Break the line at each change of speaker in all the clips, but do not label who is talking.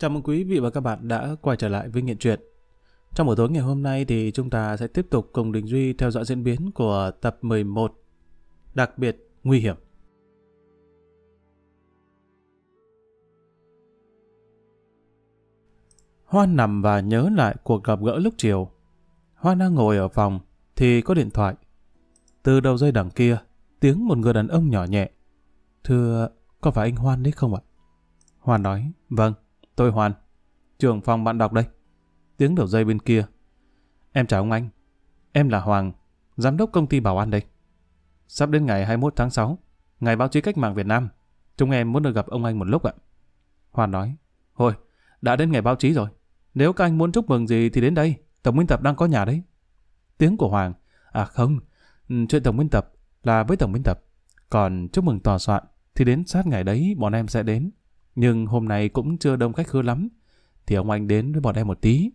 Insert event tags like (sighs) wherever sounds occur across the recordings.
Chào mừng quý vị và các bạn đã quay trở lại với Nghiện Truyện. Trong buổi tối ngày hôm nay thì chúng ta sẽ tiếp tục cùng Đình Duy theo dõi diễn biến của tập 11 Đặc biệt nguy hiểm. Hoan nằm và nhớ lại cuộc gặp gỡ lúc chiều. Hoan đang ngồi ở phòng thì có điện thoại. Từ đầu dây đằng kia, tiếng một người đàn ông nhỏ nhẹ. Thưa, có phải anh Hoan đấy không ạ? Hoan nói, vâng. Tôi Hoàn, trưởng phòng bạn đọc đây. Tiếng đầu dây bên kia. Em chào ông anh. Em là Hoàng, giám đốc công ty bảo an đây. Sắp đến ngày 21 tháng 6, ngày báo chí cách mạng Việt Nam. Chúng em muốn được gặp ông anh một lúc ạ. Hoàn nói, hồi, đã đến ngày báo chí rồi. Nếu các anh muốn chúc mừng gì thì đến đây, tổng biên tập đang có nhà đấy. Tiếng của Hoàng, à không, ừ, chuyện tổng biên tập là với tổng biên tập. Còn chúc mừng tòa soạn thì đến sát ngày đấy bọn em sẽ đến nhưng hôm nay cũng chưa đông khách khứa lắm, thì ông anh đến với bọn em một tí.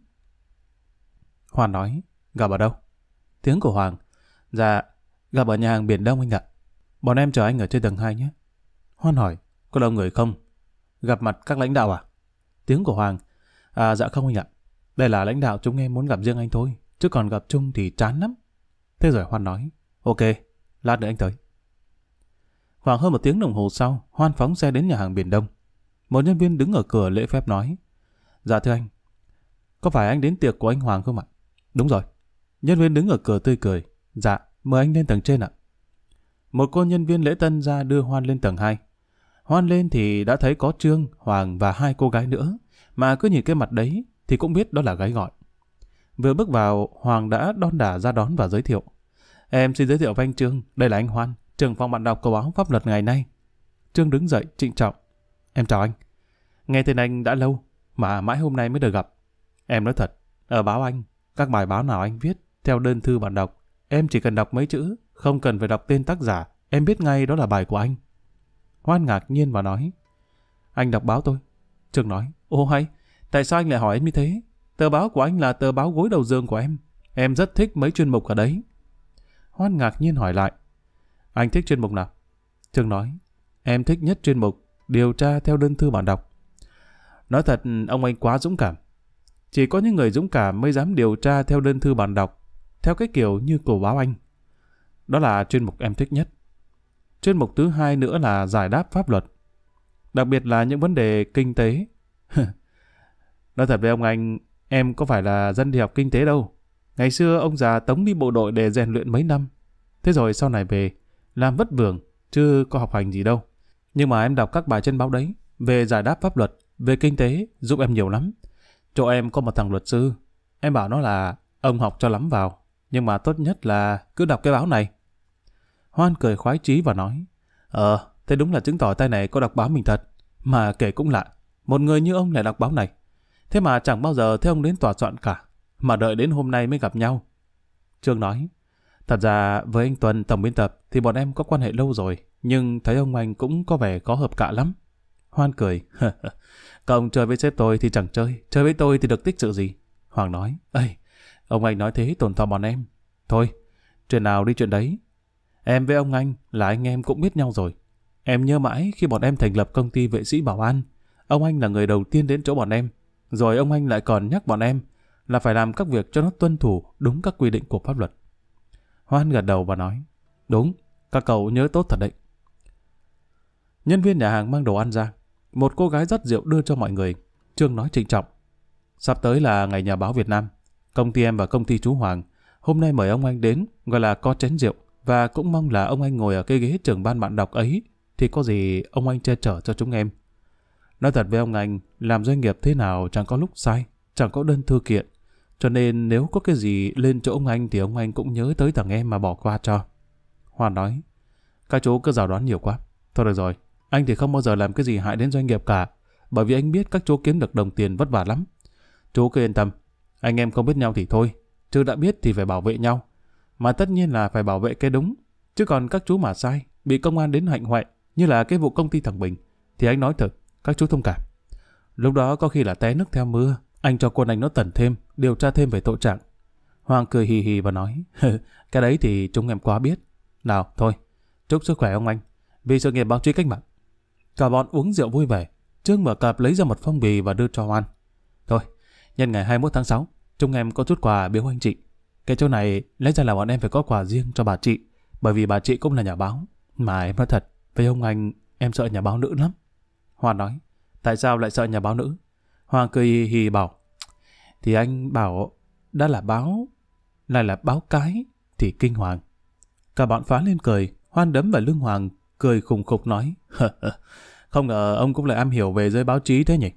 Hoàng nói, gặp ở đâu? Tiếng của Hoàng, dạ, gặp ở nhà hàng Biển Đông anh ạ. Bọn em chờ anh ở trên tầng 2 nhé. Hoan hỏi, có đông người không? Gặp mặt các lãnh đạo à? Tiếng của Hoàng, à dạ không anh ạ. Đây là lãnh đạo chúng em muốn gặp riêng anh thôi, chứ còn gặp chung thì chán lắm. Thế rồi Hoan nói, ok, lát nữa anh tới. Khoảng hơn một tiếng đồng hồ sau, Hoan phóng xe đến nhà hàng Biển Đông. Một nhân viên đứng ở cửa lễ phép nói. Dạ thưa anh, có phải anh đến tiệc của anh Hoàng không ạ? Đúng rồi. Nhân viên đứng ở cửa tươi cười. Dạ, mời anh lên tầng trên ạ. Một cô nhân viên lễ tân ra đưa Hoan lên tầng 2. Hoan lên thì đã thấy có Trương, Hoàng và hai cô gái nữa. Mà cứ nhìn cái mặt đấy thì cũng biết đó là gái gọi. Vừa bước vào, Hoàng đã đon đả ra đón và giới thiệu. Em xin giới thiệu với anh Trương, đây là anh Hoan, trường phòng bạn đọc của báo pháp luật ngày nay. Trương đứng dậy, trịnh trọng. Em chào anh. Nghe tên anh đã lâu, mà mãi hôm nay mới được gặp. Em nói thật, ở báo anh, các bài báo nào anh viết, theo đơn thư bạn đọc, em chỉ cần đọc mấy chữ, không cần phải đọc tên tác giả, em biết ngay đó là bài của anh. Hoan ngạc nhiên và nói, anh đọc báo tôi. Trường nói, ô hay, tại sao anh lại hỏi em như thế? Tờ báo của anh là tờ báo gối đầu giường của em. Em rất thích mấy chuyên mục ở đấy. Hoan ngạc nhiên hỏi lại, anh thích chuyên mục nào? Trường nói, em thích nhất chuyên mục điều tra theo đơn thư bạn đọc. Nói thật, ông anh quá dũng cảm. Chỉ có những người dũng cảm mới dám điều tra theo đơn thư bạn đọc, theo cái kiểu như cổ báo anh. Đó là chuyên mục em thích nhất. Chuyên mục thứ hai nữa là giải đáp pháp luật. Đặc biệt là những vấn đề kinh tế. (laughs) Nói thật với ông anh, em có phải là dân đi học kinh tế đâu. Ngày xưa ông già tống đi bộ đội để rèn luyện mấy năm. Thế rồi sau này về, làm vất vưởng, chứ có học hành gì đâu. Nhưng mà em đọc các bài trên báo đấy, về giải đáp pháp luật, về kinh tế, giúp em nhiều lắm. Chỗ em có một thằng luật sư, em bảo nó là ông học cho lắm vào, nhưng mà tốt nhất là cứ đọc cái báo này. Hoan cười khoái chí và nói, Ờ, thế đúng là chứng tỏ tay này có đọc báo mình thật. Mà kể cũng lạ, một người như ông lại đọc báo này. Thế mà chẳng bao giờ thấy ông đến tòa soạn cả, mà đợi đến hôm nay mới gặp nhau. Trương nói, Thật ra với anh Tuần tổng biên tập thì bọn em có quan hệ lâu rồi, nhưng thấy ông anh cũng có vẻ có hợp cạ lắm. Hoan cười. (laughs) cậu chơi với sếp tôi thì chẳng chơi, chơi với tôi thì được tích sự gì. Hoàng nói, ơi ông anh nói thế tổn thọ bọn em. Thôi, chuyện nào đi chuyện đấy. Em với ông anh là anh em cũng biết nhau rồi. Em nhớ mãi khi bọn em thành lập công ty vệ sĩ bảo an, ông anh là người đầu tiên đến chỗ bọn em. Rồi ông anh lại còn nhắc bọn em là phải làm các việc cho nó tuân thủ đúng các quy định của pháp luật. Hoan gật đầu và nói, đúng, các cậu nhớ tốt thật đấy. Nhân viên nhà hàng mang đồ ăn ra, một cô gái rất rượu đưa cho mọi người. Trương nói trịnh trọng, sắp tới là ngày nhà báo Việt Nam, công ty em và công ty chú Hoàng. Hôm nay mời ông anh đến, gọi là có chén rượu, và cũng mong là ông anh ngồi ở cái ghế trưởng ban bạn đọc ấy, thì có gì ông anh che chở cho chúng em. Nói thật với ông anh, làm doanh nghiệp thế nào chẳng có lúc sai, chẳng có đơn thư kiện, cho nên nếu có cái gì lên chỗ ông anh thì ông anh cũng nhớ tới thằng em mà bỏ qua cho. Hoa nói, các chú cứ rào đoán nhiều quá. Thôi được rồi, anh thì không bao giờ làm cái gì hại đến doanh nghiệp cả, bởi vì anh biết các chú kiếm được đồng tiền vất vả lắm. Chú cứ yên tâm, anh em không biết nhau thì thôi, chứ đã biết thì phải bảo vệ nhau. Mà tất nhiên là phải bảo vệ cái đúng, chứ còn các chú mà sai, bị công an đến hạnh hoại, như là cái vụ công ty thằng Bình, thì anh nói thật, các chú thông cảm. Lúc đó có khi là té nước theo mưa, anh cho quân anh nó tẩn thêm, điều tra thêm về tội trạng. Hoàng cười hì hì và nói, cái đấy thì chúng em quá biết. Nào, thôi, chúc sức khỏe ông anh, vì sự nghiệp báo chí cách mạng. Cả bọn uống rượu vui vẻ, Trương mở cặp lấy ra một phong bì và đưa cho Hoan. Thôi, nhân ngày 21 tháng 6, chúng em có chút quà biếu anh chị. Cái chỗ này lẽ ra là bọn em phải có quà riêng cho bà chị, bởi vì bà chị cũng là nhà báo. Mà em nói thật, với ông anh, em sợ nhà báo nữ lắm. Hoan nói, tại sao lại sợ nhà báo nữ? Hoàng cười hì hì bảo, thì anh bảo đã là báo, lại là báo cái, thì kinh hoàng. Cả bọn phá lên cười, hoan đấm vào lưng Hoàng, cười khùng khục nói, không ngờ ông cũng lại am hiểu về giới báo chí thế nhỉ.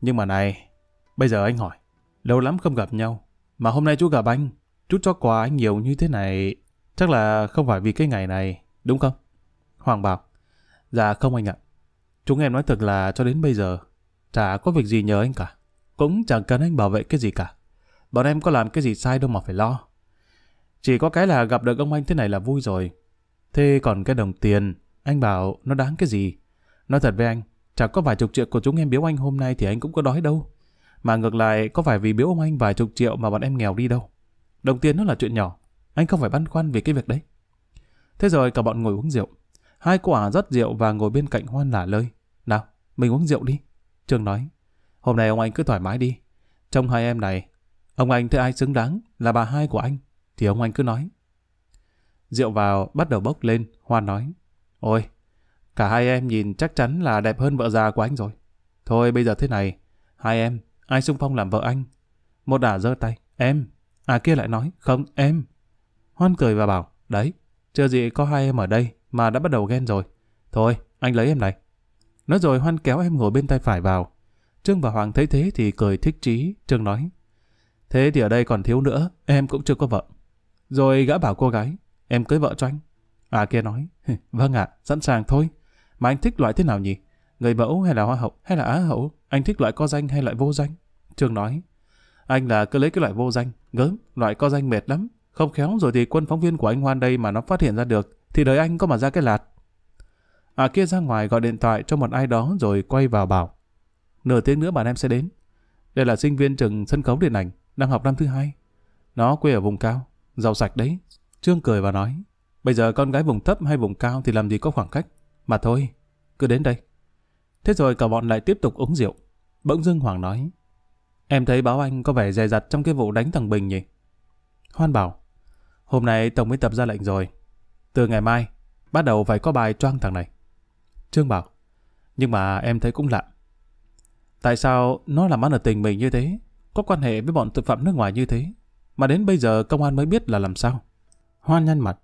Nhưng mà này, bây giờ anh hỏi, lâu lắm không gặp nhau, mà hôm nay chú gặp anh, chú cho quà anh nhiều như thế này, chắc là không phải vì cái ngày này, đúng không? Hoàng bảo, dạ không anh ạ, chúng em nói thật là cho đến bây giờ Chả có việc gì nhờ anh cả. Cũng chẳng cần anh bảo vệ cái gì cả. Bọn em có làm cái gì sai đâu mà phải lo. Chỉ có cái là gặp được ông anh thế này là vui rồi. Thế còn cái đồng tiền, anh bảo nó đáng cái gì? Nói thật với anh, chả có vài chục triệu của chúng em biếu anh hôm nay thì anh cũng có đói đâu. Mà ngược lại, có phải vì biếu ông anh vài chục triệu mà bọn em nghèo đi đâu. Đồng tiền nó là chuyện nhỏ, anh không phải băn khoăn về cái việc đấy. Thế rồi cả bọn ngồi uống rượu. Hai cô ả rót rượu và ngồi bên cạnh Hoan lả lơi. Nào, mình uống rượu đi. Trương nói, hôm nay ông anh cứ thoải mái đi. Trong hai em này, ông anh thấy ai xứng đáng là bà hai của anh, thì ông anh cứ nói. Rượu vào bắt đầu bốc lên, Hoan nói, ôi, cả hai em nhìn chắc chắn là đẹp hơn vợ già của anh rồi. Thôi bây giờ thế này, hai em, ai xung phong làm vợ anh? Một ả giơ tay, em. À kia lại nói, không, em. Hoan cười và bảo, đấy, chưa gì có hai em ở đây mà đã bắt đầu ghen rồi. Thôi, anh lấy em này. Nói rồi Hoan kéo em ngồi bên tay phải vào. Trương và Hoàng thấy thế thì cười thích trí. Trương nói, thế thì ở đây còn thiếu nữa, em cũng chưa có vợ. Rồi gã bảo cô gái, em cưới vợ cho anh. À kia nói, vâng ạ, sẵn sàng thôi. Mà anh thích loại thế nào nhỉ? Người mẫu hay là hoa hậu hay là á hậu? Anh thích loại có danh hay loại vô danh? Trương nói, anh là cứ lấy cái loại vô danh, gớm, loại có danh mệt lắm. Không khéo rồi thì quân phóng viên của anh Hoan đây mà nó phát hiện ra được, thì đời anh có mà ra cái lạt. À kia ra ngoài gọi điện thoại cho một ai đó rồi quay vào bảo. Nửa tiếng nữa bạn em sẽ đến. Đây là sinh viên trường sân khấu điện ảnh, đang học năm thứ hai. Nó quê ở vùng cao, giàu sạch đấy. Trương cười và nói, bây giờ con gái vùng thấp hay vùng cao thì làm gì có khoảng cách. Mà thôi, cứ đến đây. Thế rồi cả bọn lại tiếp tục uống rượu. Bỗng dưng Hoàng nói, em thấy báo anh có vẻ dè dặt trong cái vụ đánh thằng Bình nhỉ? Hoan bảo, hôm nay tổng biên tập ra lệnh rồi. Từ ngày mai, bắt đầu phải có bài choang thằng này. Trương bảo, nhưng mà em thấy cũng lạ. Tại sao nó làm ăn ở tình mình như thế, có quan hệ với bọn tội phạm nước ngoài như thế, mà đến bây giờ công an mới biết là làm sao? Hoan nhăn mặt.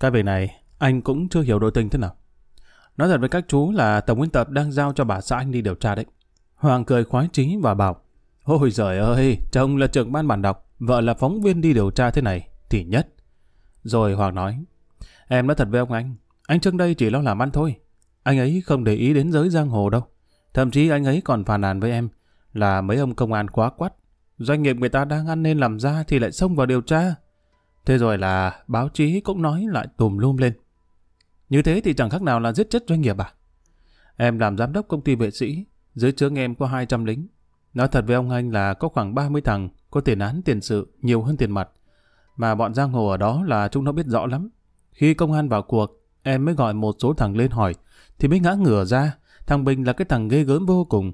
Cái việc này, anh cũng chưa hiểu đội tình thế nào. Nói thật với các chú là Tổng nguyên tập đang giao cho bà xã anh đi điều tra đấy. Hoàng cười khoái chí và bảo, Ôi giời ơi, chồng là trưởng ban bản đọc, vợ là phóng viên đi điều tra thế này, thì nhất. Rồi Hoàng nói, em nói thật với ông anh, anh trương đây chỉ lo làm ăn thôi, anh ấy không để ý đến giới giang hồ đâu. Thậm chí anh ấy còn phàn nàn với em là mấy ông công an quá quắt. Doanh nghiệp người ta đang ăn nên làm ra thì lại xông vào điều tra. Thế rồi là báo chí cũng nói lại tùm lum lên. Như thế thì chẳng khác nào là giết chết doanh nghiệp à? Em làm giám đốc công ty vệ sĩ, dưới trướng em có 200 lính. Nói thật với ông anh là có khoảng 30 thằng có tiền án tiền sự nhiều hơn tiền mặt. Mà bọn giang hồ ở đó là chúng nó biết rõ lắm. Khi công an vào cuộc, em mới gọi một số thằng lên hỏi thì mới ngã ngửa ra. Thằng Bình là cái thằng ghê gớm vô cùng.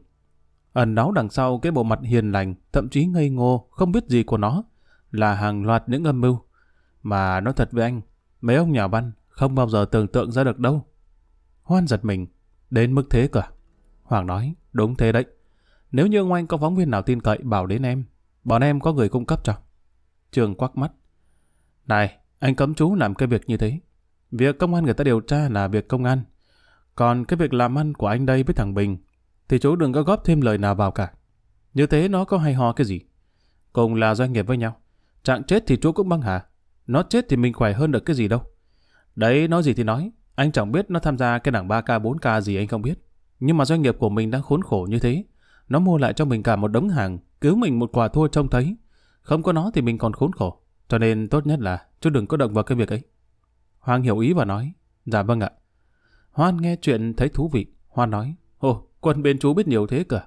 Ẩn náu đằng sau cái bộ mặt hiền lành, thậm chí ngây ngô, không biết gì của nó, là hàng loạt những âm mưu. Mà nói thật với anh, mấy ông nhà văn không bao giờ tưởng tượng ra được đâu. Hoan giật mình, đến mức thế cả. Hoàng nói, đúng thế đấy. Nếu như ông anh có phóng viên nào tin cậy bảo đến em, bọn em có người cung cấp cho. Trường quắc mắt. Này, anh cấm chú làm cái việc như thế. Việc công an người ta điều tra là việc công an. Còn cái việc làm ăn của anh đây với thằng Bình thì chú đừng có góp thêm lời nào vào cả. Như thế nó có hay ho cái gì? Cùng là doanh nghiệp với nhau. Trạng chết thì chú cũng băng hà. Nó chết thì mình khỏe hơn được cái gì đâu. Đấy, nói gì thì nói. Anh chẳng biết nó tham gia cái đảng 3K, 4K gì anh không biết. Nhưng mà doanh nghiệp của mình đang khốn khổ như thế. Nó mua lại cho mình cả một đống hàng, cứu mình một quả thua trông thấy. Không có nó thì mình còn khốn khổ. Cho nên tốt nhất là chú đừng có động vào cái việc ấy. Hoàng hiểu ý và nói. Dạ vâng ạ. Hoan nghe chuyện thấy thú vị. Hoan nói, Ồ, quân bên chú biết nhiều thế cả.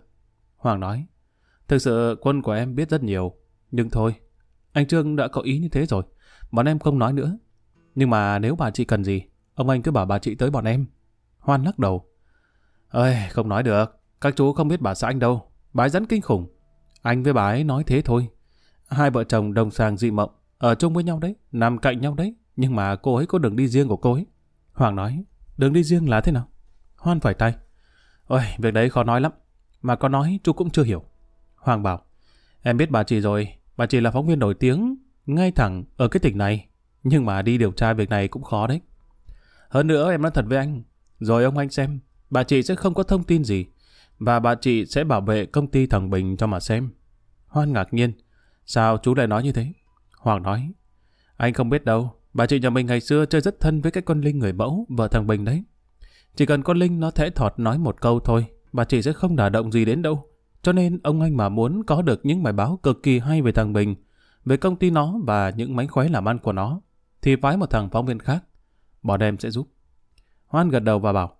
Hoàng nói, Thực sự quân của em biết rất nhiều. Nhưng thôi, anh Trương đã có ý như thế rồi. Bọn em không nói nữa. Nhưng mà nếu bà chị cần gì, ông anh cứ bảo bà chị tới bọn em. Hoan lắc đầu. Ơi, không nói được. Các chú không biết bà xã anh đâu. Bà ấy dẫn kinh khủng. Anh với bà ấy nói thế thôi. Hai vợ chồng đồng sàng dị mộng. Ở chung với nhau đấy, nằm cạnh nhau đấy. Nhưng mà cô ấy có đường đi riêng của cô ấy. Hoàng nói, Đường đi riêng là thế nào? Hoan phải tay. Ôi, việc đấy khó nói lắm. Mà có nói chú cũng chưa hiểu. Hoàng bảo. Em biết bà chị rồi. Bà chị là phóng viên nổi tiếng, ngay thẳng ở cái tỉnh này. Nhưng mà đi điều tra việc này cũng khó đấy. Hơn nữa em nói thật với anh. Rồi ông anh xem, bà chị sẽ không có thông tin gì. Và bà chị sẽ bảo vệ công ty thằng Bình cho mà xem. Hoan ngạc nhiên. Sao chú lại nói như thế? Hoàng nói. Anh không biết đâu. Bà chị nhà mình ngày xưa chơi rất thân với cái con Linh người mẫu, vợ thằng Bình đấy. Chỉ cần con Linh nó thẽ thọt nói một câu thôi, bà chị sẽ không đả động gì đến đâu. Cho nên ông anh mà muốn có được những bài báo cực kỳ hay về thằng Bình, về công ty nó và những mánh khóe làm ăn của nó, thì phái một thằng phóng viên khác. Bọn em sẽ giúp. Hoan gật đầu và bảo,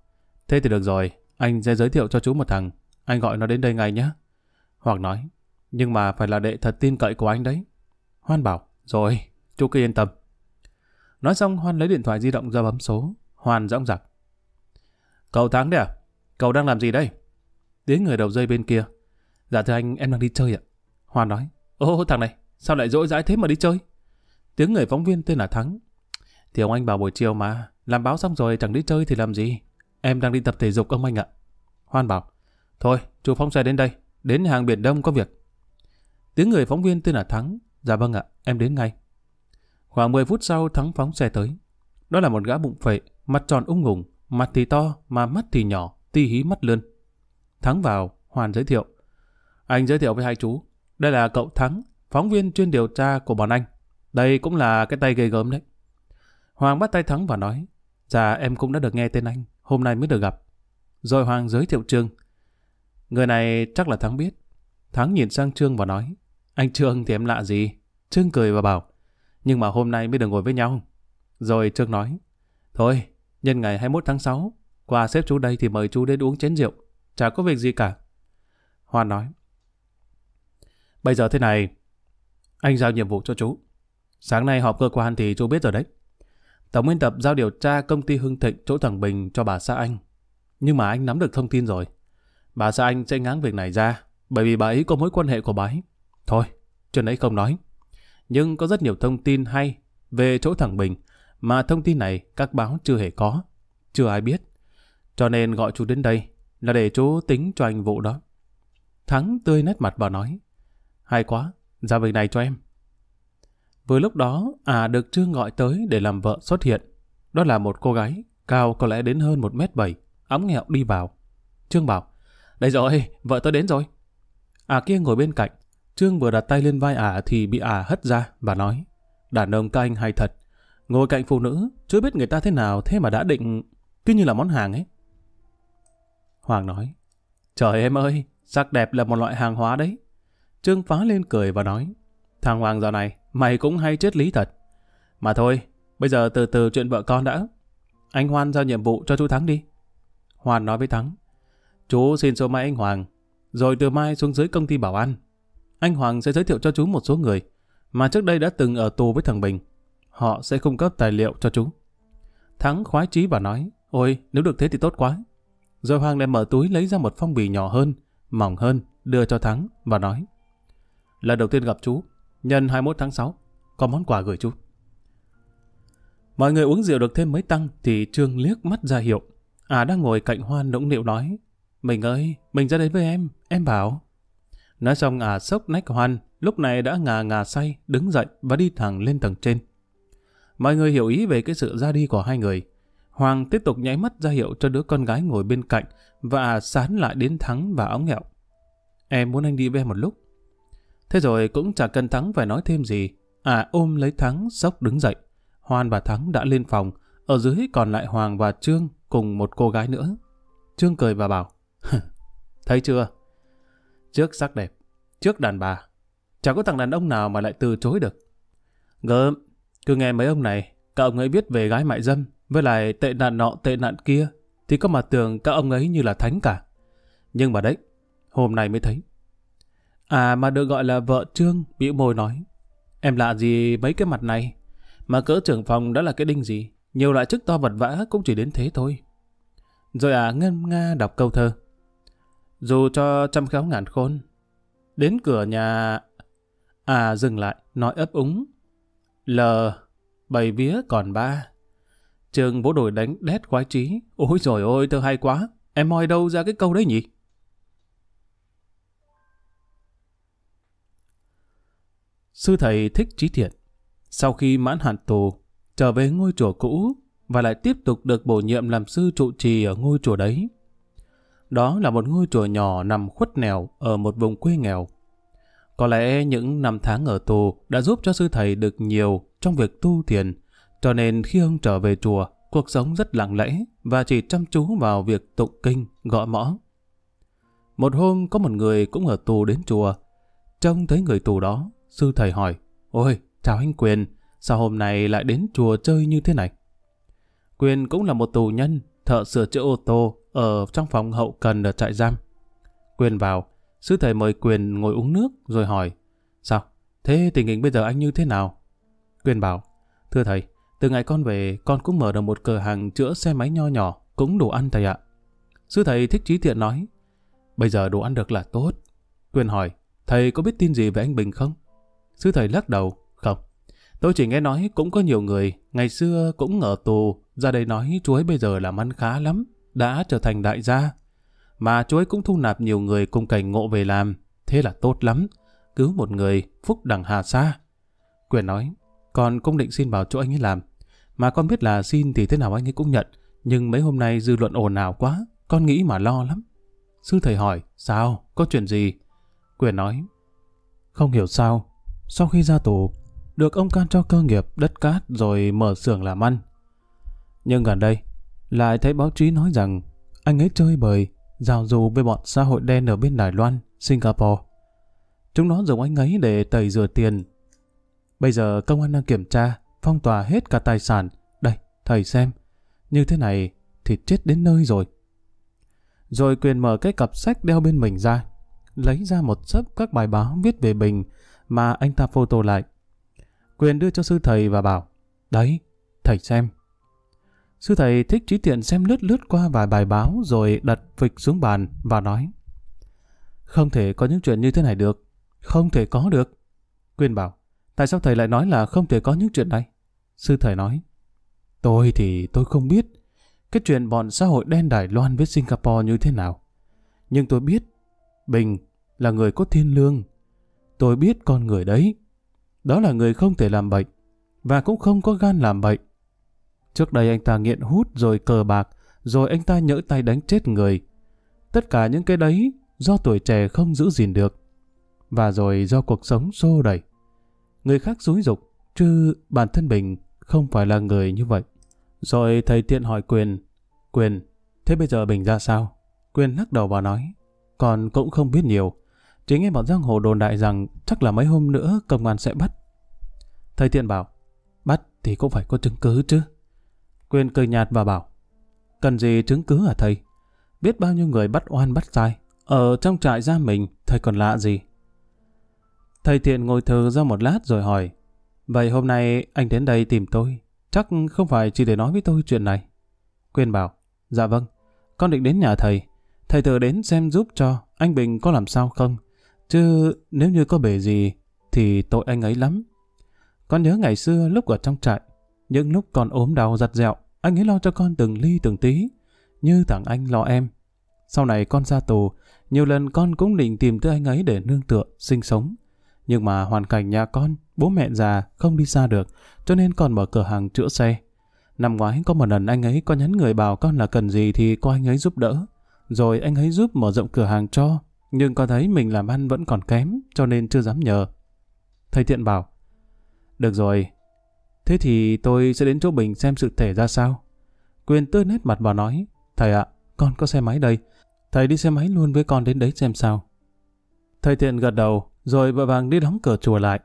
thế thì được rồi, anh sẽ giới thiệu cho chú một thằng, anh gọi nó đến đây ngay nhé. hoặc nói, nhưng mà phải là đệ thật tin cậy của anh đấy. Hoan bảo, rồi, chú cứ yên tâm. Nói xong Hoan lấy điện thoại di động ra bấm số. Hoan dõng dạc. Cậu Thắng đấy à? Cậu đang làm gì đây? tiếng người đầu dây bên kia. Dạ thưa anh, em đang đi chơi ạ. Hoan nói. Ô thằng này, sao lại dỗi dãi thế mà đi chơi? Tiếng người phóng viên tên là Thắng. Thì ông anh bảo buổi chiều mà, làm báo xong rồi chẳng đi chơi thì làm gì. Em đang đi tập thể dục ông anh ạ. Hoan bảo. Thôi, chú phóng xe đến đây, đến nhà hàng Biển Đông có việc. Tiếng người phóng viên tên là Thắng. Dạ vâng ạ, em đến ngay. Khoảng 10 phút sau Thắng phóng xe tới. Đó là một gã bụng phệ, mặt tròn ung ngùng, mặt thì to mà mắt thì nhỏ, ti hí mắt lươn. Thắng vào, Hoàn giới thiệu. Anh giới thiệu với hai chú. Đây là cậu Thắng, phóng viên chuyên điều tra của bọn anh. Đây cũng là cái tay ghê gớm đấy. Hoàng bắt tay Thắng và nói. Dạ em cũng đã được nghe tên anh, hôm nay mới được gặp. Rồi Hoàng giới thiệu Trương. Người này chắc là Thắng biết. Thắng nhìn sang Trương và nói. Anh Trương thì em lạ gì? Trương cười và bảo nhưng mà hôm nay mới được ngồi với nhau. Rồi Trương nói, thôi, nhân ngày 21 tháng 6, qua xếp chú đây thì mời chú đến uống chén rượu, chả có việc gì cả. Hoan nói, bây giờ thế này, anh giao nhiệm vụ cho chú. Sáng nay họp cơ quan thì chú biết rồi đấy. Tổng biên tập giao điều tra công ty Hưng Thịnh chỗ thằng Bình cho bà xã anh. Nhưng mà anh nắm được thông tin rồi. Bà xã anh sẽ ngáng việc này ra, bởi vì bà ấy có mối quan hệ của bà ấy. Thôi, chuyện ấy không nói nhưng có rất nhiều thông tin hay về chỗ thằng Bình mà thông tin này các báo chưa hề có, chưa ai biết. Cho nên gọi chú đến đây là để chú tính cho anh vụ đó. Thắng tươi nét mặt và nói, hay quá, ra việc này cho em. Vừa lúc đó, à được Trương gọi tới để làm vợ xuất hiện. Đó là một cô gái, cao có lẽ đến hơn 1m7, ấm nghẹo đi vào. Trương bảo, đây rồi, vợ tôi đến rồi. À kia ngồi bên cạnh, Trương vừa đặt tay lên vai ả thì bị ả hất ra và nói Đàn ông các anh hay thật Ngồi cạnh phụ nữ Chưa biết người ta thế nào thế mà đã định Cứ như là món hàng ấy Hoàng nói Trời em ơi Sắc đẹp là một loại hàng hóa đấy Trương phá lên cười và nói Thằng Hoàng dạo này Mày cũng hay chết lý thật Mà thôi Bây giờ từ từ chuyện vợ con đã Anh Hoan giao nhiệm vụ cho chú Thắng đi Hoàng nói với Thắng Chú xin số máy anh Hoàng Rồi từ mai xuống dưới công ty bảo an anh Hoàng sẽ giới thiệu cho chú một số người mà trước đây đã từng ở tù với thằng Bình. Họ sẽ cung cấp tài liệu cho chú. Thắng khoái chí và nói, ôi, nếu được thế thì tốt quá. Rồi Hoàng lại mở túi lấy ra một phong bì nhỏ hơn, mỏng hơn, đưa cho Thắng và nói. Lần đầu tiên gặp chú, nhân 21 tháng 6, có món quà gửi chú. Mọi người uống rượu được thêm mấy tăng thì Trương liếc mắt ra hiệu. À đang ngồi cạnh Hoan nũng nịu nói, Mình ơi, mình ra đây với em, em bảo. Nói xong ả à sốc nách hoan, lúc này đã ngà ngà say, đứng dậy và đi thẳng lên tầng trên. Mọi người hiểu ý về cái sự ra đi của hai người. Hoàng tiếp tục nháy mắt ra hiệu cho đứa con gái ngồi bên cạnh và à, sán lại đến Thắng và ống nghẹo. Em muốn anh đi về một lúc. Thế rồi cũng chả cần Thắng phải nói thêm gì. À ôm lấy Thắng sốc đứng dậy. Hoan và Thắng đã lên phòng. Ở dưới còn lại Hoàng và Trương cùng một cô gái nữa. Trương cười và bảo (laughs) Thấy chưa? trước sắc đẹp, trước đàn bà. Chẳng có thằng đàn ông nào mà lại từ chối được. Gớm, cứ nghe mấy ông này, các ông ấy biết về gái mại dâm, với lại tệ nạn nọ tệ nạn kia, thì có mà tưởng các ông ấy như là thánh cả. Nhưng mà đấy, hôm nay mới thấy. À mà được gọi là vợ Trương, bị môi nói. Em lạ gì mấy cái mặt này, mà cỡ trưởng phòng đó là cái đinh gì, nhiều loại chức to vật vã cũng chỉ đến thế thôi. Rồi à ngân nga đọc câu thơ dù cho trăm khéo ngàn khôn. Đến cửa nhà... À dừng lại, nói ấp úng. L, bày vía còn ba. Trường bố đồi đánh đét khoái trí. Ôi rồi ôi, thơ hay quá. Em moi đâu ra cái câu đấy nhỉ? Sư thầy thích trí thiện. Sau khi mãn hạn tù, trở về ngôi chùa cũ và lại tiếp tục được bổ nhiệm làm sư trụ trì ở ngôi chùa đấy. Đó là một ngôi chùa nhỏ nằm khuất nẻo ở một vùng quê nghèo. Có lẽ những năm tháng ở tù đã giúp cho sư thầy được nhiều trong việc tu thiền, cho nên khi ông trở về chùa, cuộc sống rất lặng lẽ và chỉ chăm chú vào việc tụng kinh, gõ mõ. Một hôm có một người cũng ở tù đến chùa. Trông thấy người tù đó, sư thầy hỏi, Ôi, chào anh Quyền, sao hôm nay lại đến chùa chơi như thế này? Quyền cũng là một tù nhân, thợ sửa chữa ô tô, ở trong phòng hậu cần ở trại giam. Quyền vào, sư thầy mời Quyền ngồi uống nước rồi hỏi, sao, thế tình hình bây giờ anh như thế nào? Quyền bảo, thưa thầy, từ ngày con về, con cũng mở được một cửa hàng chữa xe máy nho nhỏ, cũng đủ ăn thầy ạ. Sư thầy thích trí thiện nói, bây giờ đủ ăn được là tốt. Quyền hỏi, thầy có biết tin gì về anh Bình không? Sư thầy lắc đầu, không. Tôi chỉ nghe nói cũng có nhiều người, ngày xưa cũng ở tù, ra đây nói chuối bây giờ làm ăn khá lắm đã trở thành đại gia. Mà chú ấy cũng thu nạp nhiều người cùng cảnh ngộ về làm, thế là tốt lắm. Cứu một người, phúc đằng hà xa. Quyền nói, con cũng định xin vào chỗ anh ấy làm. Mà con biết là xin thì thế nào anh ấy cũng nhận. Nhưng mấy hôm nay dư luận ồn ào quá, con nghĩ mà lo lắm. Sư thầy hỏi, sao, có chuyện gì? Quyền nói, không hiểu sao, sau khi ra tù, được ông can cho cơ nghiệp đất cát rồi mở xưởng làm ăn. Nhưng gần đây, lại thấy báo chí nói rằng anh ấy chơi bời, giao du với bọn xã hội đen ở bên Đài Loan, Singapore. Chúng nó dùng anh ấy để tẩy rửa tiền. Bây giờ công an đang kiểm tra, phong tỏa hết cả tài sản. Đây, thầy xem. Như thế này thì chết đến nơi rồi. Rồi Quyền mở cái cặp sách đeo bên mình ra, lấy ra một sấp các bài báo viết về Bình mà anh ta photo lại. Quyền đưa cho sư thầy và bảo, đấy, thầy xem, Sư thầy thích trí tiện xem lướt lướt qua vài bài báo rồi đặt vịch xuống bàn và nói. Không thể có những chuyện như thế này được. Không thể có được. Quyên bảo, tại sao thầy lại nói là không thể có những chuyện này? Sư thầy nói, tôi thì tôi không biết cái chuyện bọn xã hội đen Đài Loan với Singapore như thế nào. Nhưng tôi biết, Bình là người có thiên lương. Tôi biết con người đấy. Đó là người không thể làm bệnh, và cũng không có gan làm bệnh Trước đây anh ta nghiện hút rồi cờ bạc, rồi anh ta nhỡ tay đánh chết người. Tất cả những cái đấy do tuổi trẻ không giữ gìn được. Và rồi do cuộc sống xô đẩy. Người khác dối dục, chứ bản thân mình không phải là người như vậy. Rồi thầy tiện hỏi Quyền, Quyền, thế bây giờ bình ra sao? Quyền lắc đầu và nói, còn cũng không biết nhiều. Chỉ nghe bọn giang hồ đồn đại rằng chắc là mấy hôm nữa công an sẽ bắt. Thầy tiện bảo, bắt thì cũng phải có chứng cứ chứ. Quyên cười nhạt và bảo, cần gì chứng cứ à thầy? Biết bao nhiêu người bắt oan bắt sai, ở trong trại ra mình, thầy còn lạ gì? Thầy thiện ngồi thờ ra một lát rồi hỏi, vậy hôm nay anh đến đây tìm tôi, chắc không phải chỉ để nói với tôi chuyện này. Quyên bảo, dạ vâng, con định đến nhà thầy, thầy tự đến xem giúp cho anh Bình có làm sao không, chứ nếu như có bể gì thì tội anh ấy lắm. Con nhớ ngày xưa lúc ở trong trại, những lúc còn ốm đau giặt dẹo, anh ấy lo cho con từng ly từng tí, như thằng anh lo em. Sau này con ra tù, nhiều lần con cũng định tìm tới anh ấy để nương tựa, sinh sống. Nhưng mà hoàn cảnh nhà con, bố mẹ già không đi xa được, cho nên con mở cửa hàng chữa xe. Năm ngoái có một lần anh ấy có nhắn người bảo con là cần gì thì có anh ấy giúp đỡ. Rồi anh ấy giúp mở rộng cửa hàng cho, nhưng con thấy mình làm ăn vẫn còn kém, cho nên chưa dám nhờ. Thầy Thiện bảo, được rồi, Thế thì tôi sẽ đến chỗ Bình xem sự thể ra sao. Quyền tươi nét mặt và nói, Thầy ạ, con có xe máy đây. Thầy đi xe máy luôn với con đến đấy xem sao. Thầy thiện gật đầu, rồi vợ vàng đi đóng cửa chùa lại.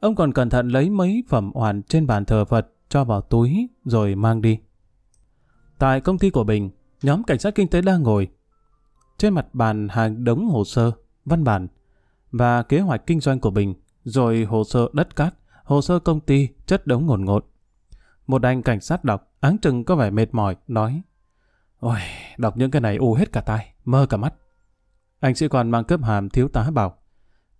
Ông còn cẩn thận lấy mấy phẩm hoàn trên bàn thờ Phật cho vào túi rồi mang đi. Tại công ty của Bình, nhóm cảnh sát kinh tế đang ngồi. Trên mặt bàn hàng đống hồ sơ, văn bản và kế hoạch kinh doanh của Bình, rồi hồ sơ đất cát, hồ sơ công ty chất đống ngồn ngột. Một anh cảnh sát đọc, áng chừng có vẻ mệt mỏi, nói Ôi, đọc những cái này u hết cả tai, mơ cả mắt. Anh sĩ quan mang cướp hàm thiếu tá bảo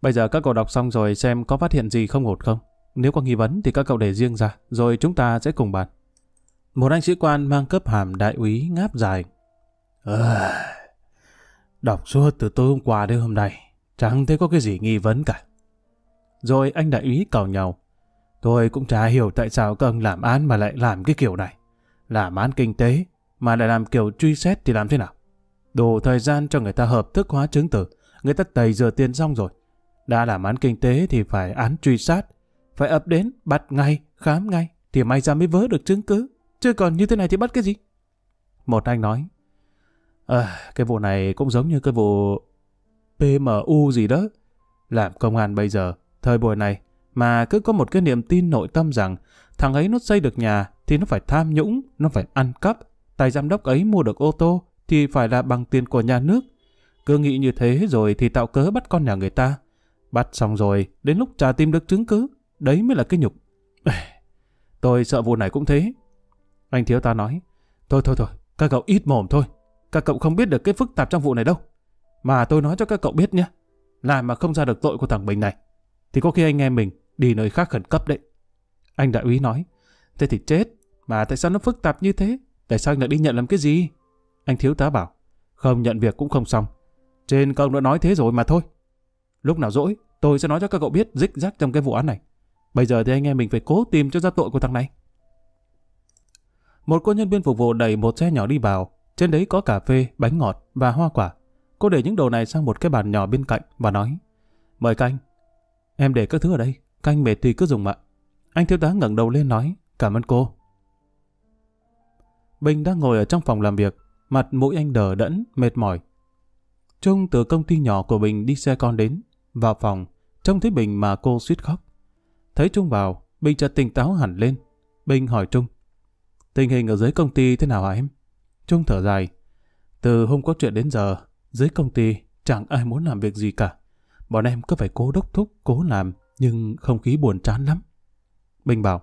Bây giờ các cậu đọc xong rồi xem có phát hiện gì không ổn không. Nếu có nghi vấn thì các cậu để riêng ra, rồi chúng ta sẽ cùng bàn. Một anh sĩ quan mang cấp hàm đại úy ngáp dài. À, đọc suốt từ tối hôm qua đến hôm nay, chẳng thấy có cái gì nghi vấn cả. Rồi anh đại úy cào nhau. Tôi cũng chả hiểu tại sao các ông làm án mà lại làm cái kiểu này. Làm án kinh tế mà lại làm kiểu truy xét thì làm thế nào? Đủ thời gian cho người ta hợp thức hóa chứng tử Người ta tẩy rửa tiền xong rồi. Đã làm án kinh tế thì phải án truy sát. Phải ập đến, bắt ngay, khám ngay. Thì may ra mới vớ được chứng cứ. Chứ còn như thế này thì bắt cái gì? Một anh nói. À, cái vụ này cũng giống như cái vụ PMU gì đó. Làm công an bây giờ, thời buổi này mà cứ có một cái niềm tin nội tâm rằng thằng ấy nó xây được nhà thì nó phải tham nhũng, nó phải ăn cắp, tài giám đốc ấy mua được ô tô thì phải là bằng tiền của nhà nước. Cứ nghĩ như thế rồi thì tạo cớ bắt con nhà người ta. Bắt xong rồi, đến lúc trà tìm được chứng cứ, đấy mới là cái nhục. (sighs) Tôi sợ vụ này cũng thế. Anh thiếu ta nói, thôi thôi thôi, các cậu ít mồm thôi. Các cậu không biết được cái phức tạp trong vụ này đâu. Mà tôi nói cho các cậu biết nhé, là mà không ra được tội của thằng Bình này, thì có khi anh em mình đi nơi khác khẩn cấp đấy. Anh đại úy nói, thế thì chết, mà tại sao nó phức tạp như thế? Tại sao anh lại đi nhận làm cái gì? Anh thiếu tá bảo, không nhận việc cũng không xong. Trên công đã nói thế rồi mà thôi. Lúc nào rỗi, tôi sẽ nói cho các cậu biết rích rác trong cái vụ án này. Bây giờ thì anh em mình phải cố tìm cho ra tội của thằng này. Một cô nhân viên phục vụ đẩy một xe nhỏ đi vào, trên đấy có cà phê, bánh ngọt và hoa quả. Cô để những đồ này sang một cái bàn nhỏ bên cạnh và nói Mời canh. em để các thứ ở đây, canh mệt thì cứ dùng ạ. Anh thiếu tá ngẩng đầu lên nói, cảm ơn cô. Bình đang ngồi ở trong phòng làm việc, mặt mũi anh đờ đẫn, mệt mỏi. Trung từ công ty nhỏ của Bình đi xe con đến, vào phòng, trông thấy Bình mà cô suýt khóc. Thấy Trung vào, Bình chợt tỉnh táo hẳn lên. Bình hỏi Trung, tình hình ở dưới công ty thế nào hả em? Trung thở dài, từ hôm có chuyện đến giờ, dưới công ty chẳng ai muốn làm việc gì cả. Bọn em cứ phải cố đốc thúc, cố làm, nhưng không khí buồn chán lắm. Bình bảo,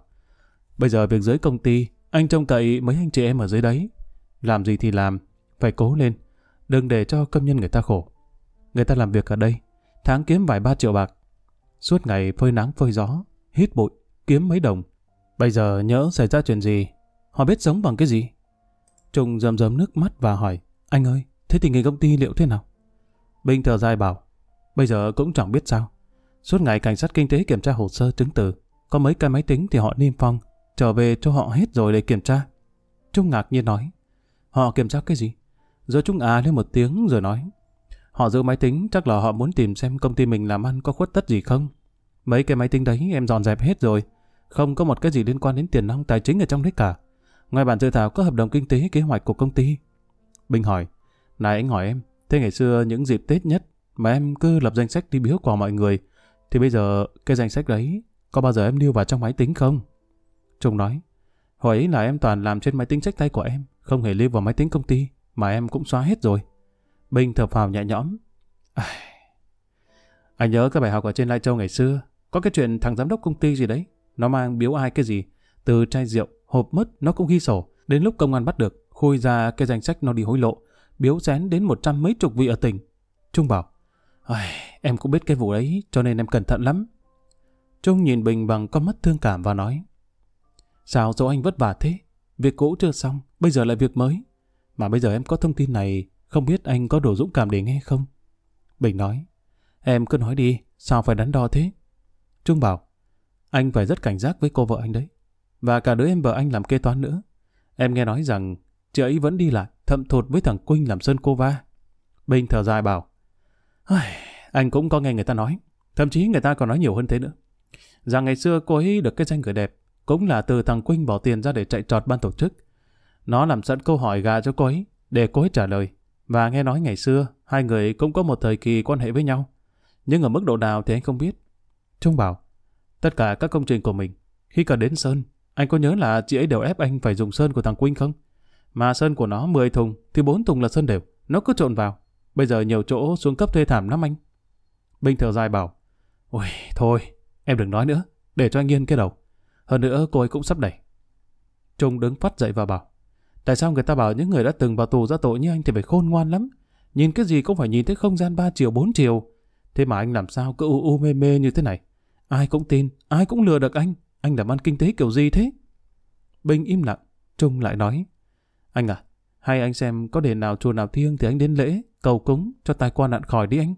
bây giờ việc dưới công ty, anh trông cậy mấy anh chị em ở dưới đấy. Làm gì thì làm, phải cố lên, đừng để cho công nhân người ta khổ. Người ta làm việc ở đây, tháng kiếm vài ba triệu bạc. Suốt ngày phơi nắng phơi gió, hít bụi, kiếm mấy đồng. Bây giờ nhớ xảy ra chuyện gì, họ biết sống bằng cái gì? Trung rầm rầm nước mắt và hỏi, anh ơi, thế tình hình công ty liệu thế nào? Bình thở dài bảo, bây giờ cũng chẳng biết sao. Suốt ngày cảnh sát kinh tế kiểm tra hồ sơ chứng từ, có mấy cái máy tính thì họ niêm phong, trở về cho họ hết rồi để kiểm tra. Trung ngạc nhiên nói, họ kiểm tra cái gì? Rồi Trung à lên một tiếng rồi nói, họ giữ máy tính chắc là họ muốn tìm xem công ty mình làm ăn có khuất tất gì không. Mấy cái máy tính đấy em dọn dẹp hết rồi, không có một cái gì liên quan đến tiền nong tài chính ở trong đấy cả. Ngoài bản dự thảo có hợp đồng kinh tế kế hoạch của công ty. Bình hỏi, này anh hỏi em, thế ngày xưa những dịp Tết nhất mà em cứ lập danh sách đi biếu quà mọi người, thì bây giờ cái danh sách đấy có bao giờ em lưu vào trong máy tính không? Trung nói, hồi ấy là em toàn làm trên máy tính sách tay của em, không hề lưu vào máy tính công ty, mà em cũng xóa hết rồi. Bình thở phào nhẹ nhõm. À, anh nhớ các bài học ở trên Lai Châu ngày xưa, có cái chuyện thằng giám đốc công ty gì đấy, nó mang biếu ai cái gì, từ chai rượu, hộp mất nó cũng ghi sổ, đến lúc công an bắt được, khui ra cái danh sách nó đi hối lộ, biếu xén đến một trăm mấy chục vị ở tỉnh. Trung bảo, Ai, em cũng biết cái vụ ấy cho nên em cẩn thận lắm. Trung nhìn Bình bằng con mắt thương cảm và nói Sao dẫu anh vất vả thế? Việc cũ chưa xong, bây giờ lại việc mới. Mà bây giờ em có thông tin này, không biết anh có đủ dũng cảm để nghe không? Bình nói Em cứ nói đi, sao phải đắn đo thế? Trung bảo Anh phải rất cảnh giác với cô vợ anh đấy. Và cả đứa em vợ anh làm kế toán nữa. Em nghe nói rằng chị ấy vẫn đi lại thậm thụt với thằng Quynh làm sơn cô va. Bình thở dài bảo anh cũng có nghe người ta nói. Thậm chí người ta còn nói nhiều hơn thế nữa. Rằng dạ, ngày xưa cô ấy được cái danh người đẹp cũng là từ thằng Quynh bỏ tiền ra để chạy trọt ban tổ chức. Nó làm sẵn câu hỏi gà cho cô ấy để cô ấy trả lời. Và nghe nói ngày xưa hai người cũng có một thời kỳ quan hệ với nhau. Nhưng ở mức độ nào thì anh không biết. Trung bảo, tất cả các công trình của mình, khi cần đến sơn, anh có nhớ là chị ấy đều ép anh phải dùng sơn của thằng Quynh không? Mà sơn của nó 10 thùng thì 4 thùng là sơn đều, nó cứ trộn vào. Bây giờ nhiều chỗ xuống cấp thuê thảm lắm anh. Bình thở dài bảo, Ôi, thôi, em đừng nói nữa, để cho anh yên cái đầu. Hơn nữa cô ấy cũng sắp đẩy. Trung đứng phát dậy và bảo, Tại sao người ta bảo những người đã từng vào tù ra tội như anh thì phải khôn ngoan lắm. Nhìn cái gì cũng phải nhìn thấy không gian 3 chiều 4 chiều. Thế mà anh làm sao cứ u u mê mê như thế này. Ai cũng tin, ai cũng lừa được anh. Anh làm ăn kinh tế kiểu gì thế? Bình im lặng, Trung lại nói. Anh à, hay anh xem có đền nào chùa nào thiêng thì anh đến lễ cầu cúng cho tai qua nạn khỏi đi anh.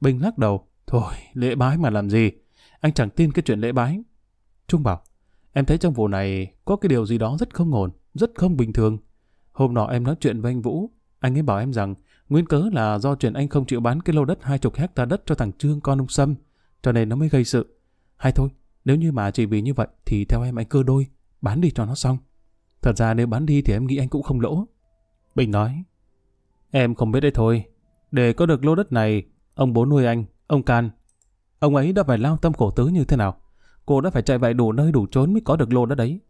Bình lắc đầu, thôi, lễ bái mà làm gì? Anh chẳng tin cái chuyện lễ bái. Trung bảo, em thấy trong vụ này có cái điều gì đó rất không ổn, rất không bình thường. Hôm nọ em nói chuyện với anh Vũ, anh ấy bảo em rằng nguyên cớ là do chuyện anh không chịu bán cái lô đất hai chục hecta đất cho thằng Trương con ông Sâm, cho nên nó mới gây sự. Hay thôi, nếu như mà chỉ vì như vậy thì theo em anh cơ đôi, bán đi cho nó xong. Thật ra nếu bán đi thì em nghĩ anh cũng không lỗ. Bình nói, Em không biết đấy thôi. Để có được lô đất này, ông bố nuôi anh, ông Can. Ông ấy đã phải lao tâm khổ tứ như thế nào. Cô đã phải chạy vậy đủ nơi đủ trốn mới có được lô đất đấy.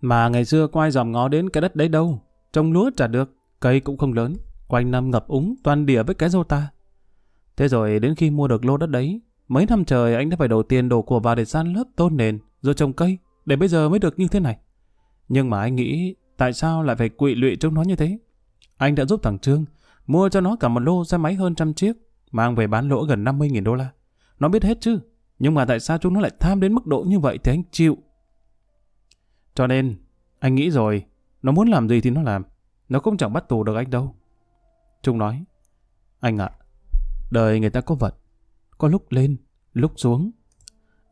Mà ngày xưa quay dòm ngó đến cái đất đấy đâu. Trồng lúa chả được, cây cũng không lớn. Quanh năm ngập úng toàn đỉa với cái rô ta. Thế rồi đến khi mua được lô đất đấy, mấy năm trời anh đã phải đầu tiền đổ của vào để san lớp tôn nền, rồi trồng cây, để bây giờ mới được như thế này. Nhưng mà anh nghĩ tại sao lại phải quỵ lụy chúng nó như thế? Anh đã giúp thằng Trương mua cho nó cả một lô xe máy hơn trăm chiếc, mang về bán lỗ gần 50.000 đô la. Nó biết hết chứ, nhưng mà tại sao chúng nó lại tham đến mức độ như vậy thì anh chịu. Cho nên, anh nghĩ rồi, nó muốn làm gì thì nó làm, nó cũng chẳng bắt tù được anh đâu. Trung nói, anh ạ, đời người ta có vật, có lúc lên, lúc xuống.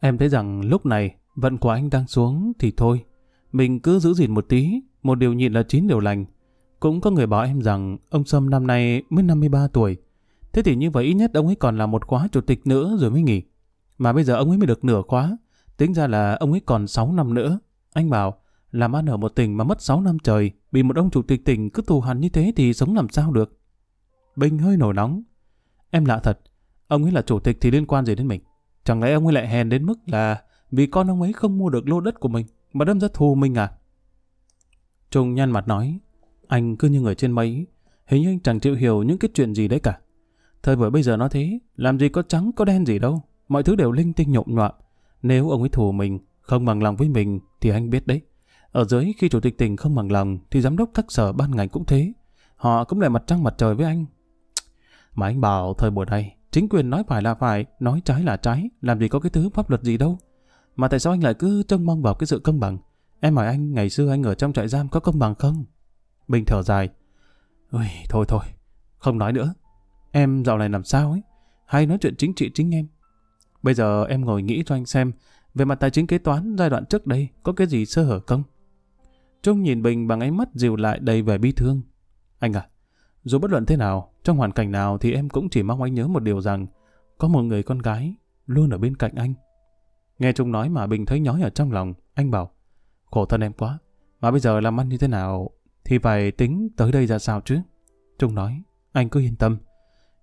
Em thấy rằng lúc này vận của anh đang xuống thì thôi, mình cứ giữ gìn một tí, một điều nhịn là chín điều lành. Cũng có người bảo em rằng ông Sâm năm nay mới 53 tuổi. Thế thì như vậy ít nhất ông ấy còn là một khóa chủ tịch nữa rồi mới nghỉ. Mà bây giờ ông ấy mới được nửa khóa. Tính ra là ông ấy còn 6 năm nữa. Anh bảo, làm ăn ở một tỉnh mà mất 6 năm trời, bị một ông chủ tịch tỉnh cứ thù hằn như thế thì sống làm sao được. Bình hơi nổi nóng. Em lạ thật, ông ấy là chủ tịch thì liên quan gì đến mình? Chẳng lẽ ông ấy lại hèn đến mức là vì con ông ấy không mua được lô đất của mình mà đâm ra thù mình à? Trung nhăn mặt nói, anh cứ như người trên mây, hình như anh chẳng chịu hiểu những cái chuyện gì đấy cả. Thời buổi bây giờ nó thế, làm gì có trắng có đen gì đâu, mọi thứ đều linh tinh nhộn nhọạm. Nếu ông ấy thù mình, không bằng lòng với mình thì anh biết đấy. Ở dưới khi chủ tịch tỉnh không bằng lòng thì giám đốc các sở ban ngành cũng thế. Họ cũng lại mặt trăng mặt trời với anh. Mà anh bảo thời buổi này, chính quyền nói phải là phải, nói trái là trái, làm gì có cái thứ pháp luật gì đâu. Mà tại sao anh lại cứ trông mong vào cái sự công bằng? Em hỏi anh, ngày xưa anh ở trong trại giam có công bằng không? Bình thở dài. Ui, thôi thôi, không nói nữa. Em dạo này làm sao ấy? Hay nói chuyện chính trị chính em? Bây giờ em ngồi nghĩ cho anh xem về mặt tài chính kế toán giai đoạn trước đây có cái gì sơ hở không? Trung nhìn Bình bằng ánh mắt dịu lại đầy vẻ bi thương. Anh à, dù bất luận thế nào, trong hoàn cảnh nào thì em cũng chỉ mong anh nhớ một điều rằng có một người con gái luôn ở bên cạnh anh. Nghe Trung nói mà Bình thấy nhói ở trong lòng, anh bảo khổ thân em quá, mà bây giờ làm ăn như thế nào thì phải tính tới đây ra sao chứ? Trung nói, anh cứ yên tâm.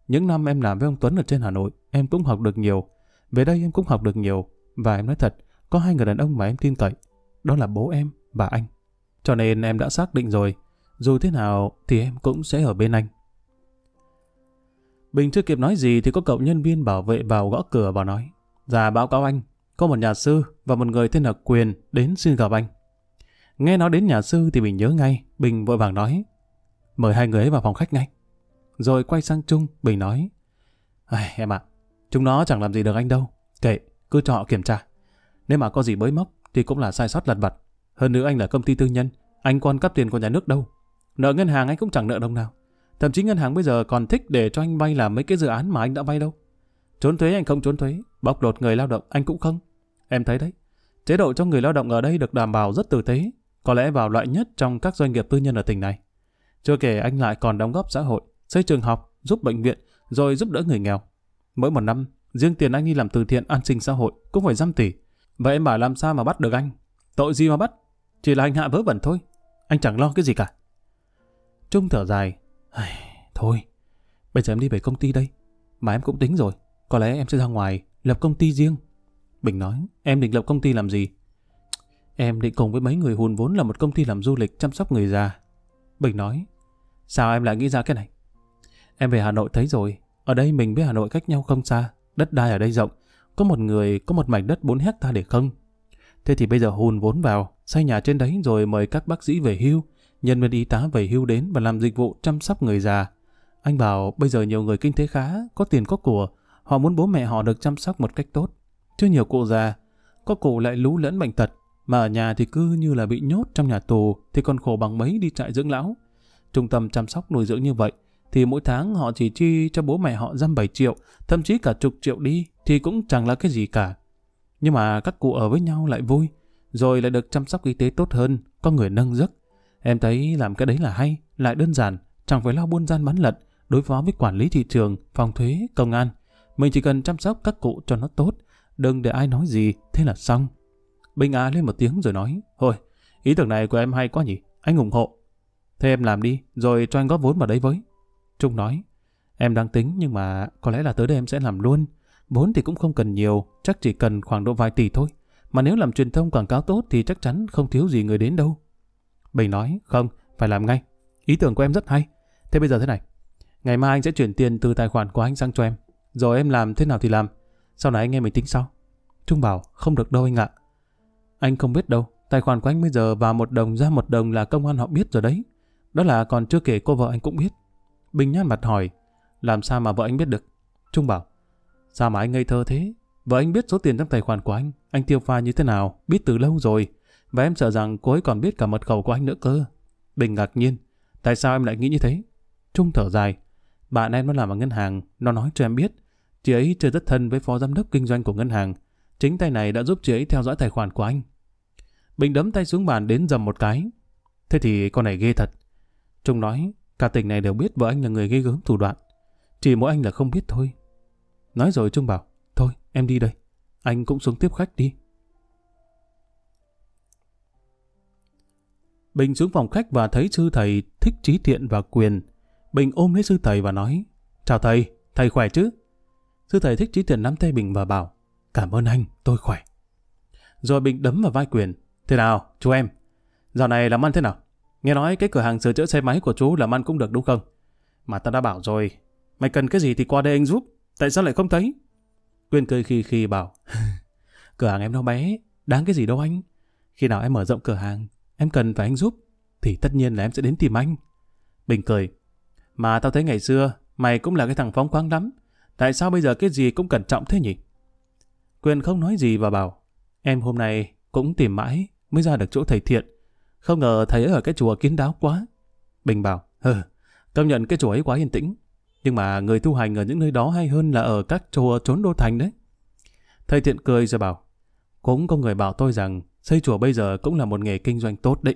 Những năm em làm với ông Tuấn ở trên Hà Nội, em cũng học được nhiều. Về đây em cũng học được nhiều. Và em nói thật, có hai người đàn ông mà em tin cậy. Đó là bố em và anh. Cho nên em đã xác định rồi. Dù thế nào thì em cũng sẽ ở bên anh. Bình chưa kịp nói gì thì có cậu nhân viên bảo vệ vào gõ cửa và nói. Dạ báo cáo anh, có một nhà sư và một người tên là Quyền đến xin gặp anh. Nghe nói đến nhà sư thì Bình nhớ ngay, Bình vội vàng nói. Mời hai người ấy vào phòng khách ngay. Rồi quay sang Trung, Bình nói. em ạ, chúng nó chẳng làm gì được anh đâu. Kệ, cứ cho họ kiểm tra. Nếu mà có gì bới móc thì cũng là sai sót lặt vặt. Hơn nữa anh là công ty tư nhân, anh còn cấp tiền của nhà nước đâu. Nợ ngân hàng anh cũng chẳng nợ đồng nào. Thậm chí ngân hàng bây giờ còn thích để cho anh vay làm mấy cái dự án mà anh đã vay đâu. Trốn thuế anh không trốn thuế, bóc lột người lao động anh cũng không. Em thấy đấy, chế độ cho người lao động ở đây được đảm bảo rất tử tế có lẽ vào loại nhất trong các doanh nghiệp tư nhân ở tỉnh này. Chưa kể anh lại còn đóng góp xã hội, xây trường học, giúp bệnh viện, rồi giúp đỡ người nghèo. Mỗi một năm, riêng tiền anh đi làm từ thiện an sinh xã hội cũng phải trăm tỷ. Vậy em bảo làm sao mà bắt được anh? Tội gì mà bắt? Chỉ là anh hạ vớ vẩn thôi. Anh chẳng lo cái gì cả. Trung thở dài. Thôi, bây giờ em đi về công ty đây. Mà em cũng tính rồi. Có lẽ em sẽ ra ngoài, lập công ty riêng. Bình nói, em định lập công ty làm gì? Em định cùng với mấy người hùn vốn là một công ty làm du lịch chăm sóc người già. Bình nói, sao em lại nghĩ ra cái này? Em về Hà Nội thấy rồi, ở đây mình với Hà Nội cách nhau không xa, đất đai ở đây rộng, có một người có một mảnh đất 4 hecta để không. Thế thì bây giờ hùn vốn vào, xây nhà trên đấy rồi mời các bác sĩ về hưu, nhân viên y tá về hưu đến và làm dịch vụ chăm sóc người già. Anh bảo bây giờ nhiều người kinh tế khá, có tiền có của, họ muốn bố mẹ họ được chăm sóc một cách tốt. Chứ nhiều cụ già, có cụ lại lú lẫn bệnh tật, mà ở nhà thì cứ như là bị nhốt trong nhà tù thì còn khổ bằng mấy đi trại dưỡng lão. Trung tâm chăm sóc nuôi dưỡng như vậy thì mỗi tháng họ chỉ chi cho bố mẹ họ dăm 7 triệu, thậm chí cả chục triệu đi thì cũng chẳng là cái gì cả. Nhưng mà các cụ ở với nhau lại vui, rồi lại được chăm sóc y tế tốt hơn, có người nâng giấc. Em thấy làm cái đấy là hay, lại đơn giản, chẳng phải lo buôn gian bán lận, đối phó với quản lý thị trường, phòng thuế, công an. Mình chỉ cần chăm sóc các cụ cho nó tốt, đừng để ai nói gì, thế là xong. Bình á lên một tiếng rồi nói, Thôi, ý tưởng này của em hay quá nhỉ, anh ủng hộ. Thế em làm đi, rồi cho anh góp vốn vào đấy với. Trung nói, em đang tính nhưng mà có lẽ là tới đây em sẽ làm luôn. Vốn thì cũng không cần nhiều, chắc chỉ cần khoảng độ vài tỷ thôi. Mà nếu làm truyền thông quảng cáo tốt thì chắc chắn không thiếu gì người đến đâu. Bình nói, không, phải làm ngay. Ý tưởng của em rất hay. Thế bây giờ thế này, ngày mai anh sẽ chuyển tiền từ tài khoản của anh sang cho em. Rồi em làm thế nào thì làm. Sau này anh em mình tính sau. Trung bảo, không được đâu anh ạ. Anh không biết đâu, tài khoản của anh bây giờ vào một đồng ra một đồng là công an họ biết rồi đấy. Đó là còn chưa kể cô vợ anh cũng biết. Bình nhát mặt hỏi, làm sao mà vợ anh biết được? Trung bảo, sao mà anh ngây thơ thế? Vợ anh biết số tiền trong tài khoản của anh, anh tiêu pha như thế nào, biết từ lâu rồi. Và em sợ rằng cô ấy còn biết cả mật khẩu của anh nữa cơ. Bình ngạc nhiên, tại sao em lại nghĩ như thế? Trung thở dài, bạn em nó làm ở ngân hàng, nó nói cho em biết. Chị ấy chơi rất thân với phó giám đốc kinh doanh của ngân hàng, Chính tay này đã giúp chị ấy theo dõi tài khoản của anh. Bình đấm tay xuống bàn đến dầm một cái. Thế thì con này ghê thật. Trung nói, cả tỉnh này đều biết vợ anh là người ghê gớm thủ đoạn. Chỉ mỗi anh là không biết thôi. Nói rồi Trung bảo, thôi em đi đây. Anh cũng xuống tiếp khách đi. Bình xuống phòng khách và thấy sư thầy thích trí thiện và quyền. Bình ôm lấy sư thầy và nói, chào thầy, thầy khỏe chứ? Sư thầy thích trí thiện nắm tay Bình và bảo, Cảm ơn anh, tôi khỏe. Rồi Bình đấm vào vai Quyền. Thế nào, chú em? Dạo này làm ăn thế nào? Nghe nói cái cửa hàng sửa chữa xe máy của chú làm ăn cũng được đúng không? Mà ta đã bảo rồi. Mày cần cái gì thì qua đây anh giúp. Tại sao lại không thấy? quyền cười khi khi bảo. (laughs) cửa hàng em nó bé, đáng cái gì đâu anh. Khi nào em mở rộng cửa hàng, em cần phải anh giúp. Thì tất nhiên là em sẽ đến tìm anh. Bình cười. Mà tao thấy ngày xưa, mày cũng là cái thằng phóng khoáng lắm. Tại sao bây giờ cái gì cũng cẩn trọng thế nhỉ? Quyền không nói gì và bảo, em hôm nay cũng tìm mãi mới ra được chỗ thầy thiện. Không ngờ thầy ấy ở cái chùa kín đáo quá. Bình bảo, hừ, công nhận cái chùa ấy quá yên tĩnh. Nhưng mà người tu hành ở những nơi đó hay hơn là ở các chùa trốn đô thành đấy. Thầy thiện cười rồi bảo, cũng có người bảo tôi rằng xây chùa bây giờ cũng là một nghề kinh doanh tốt đấy.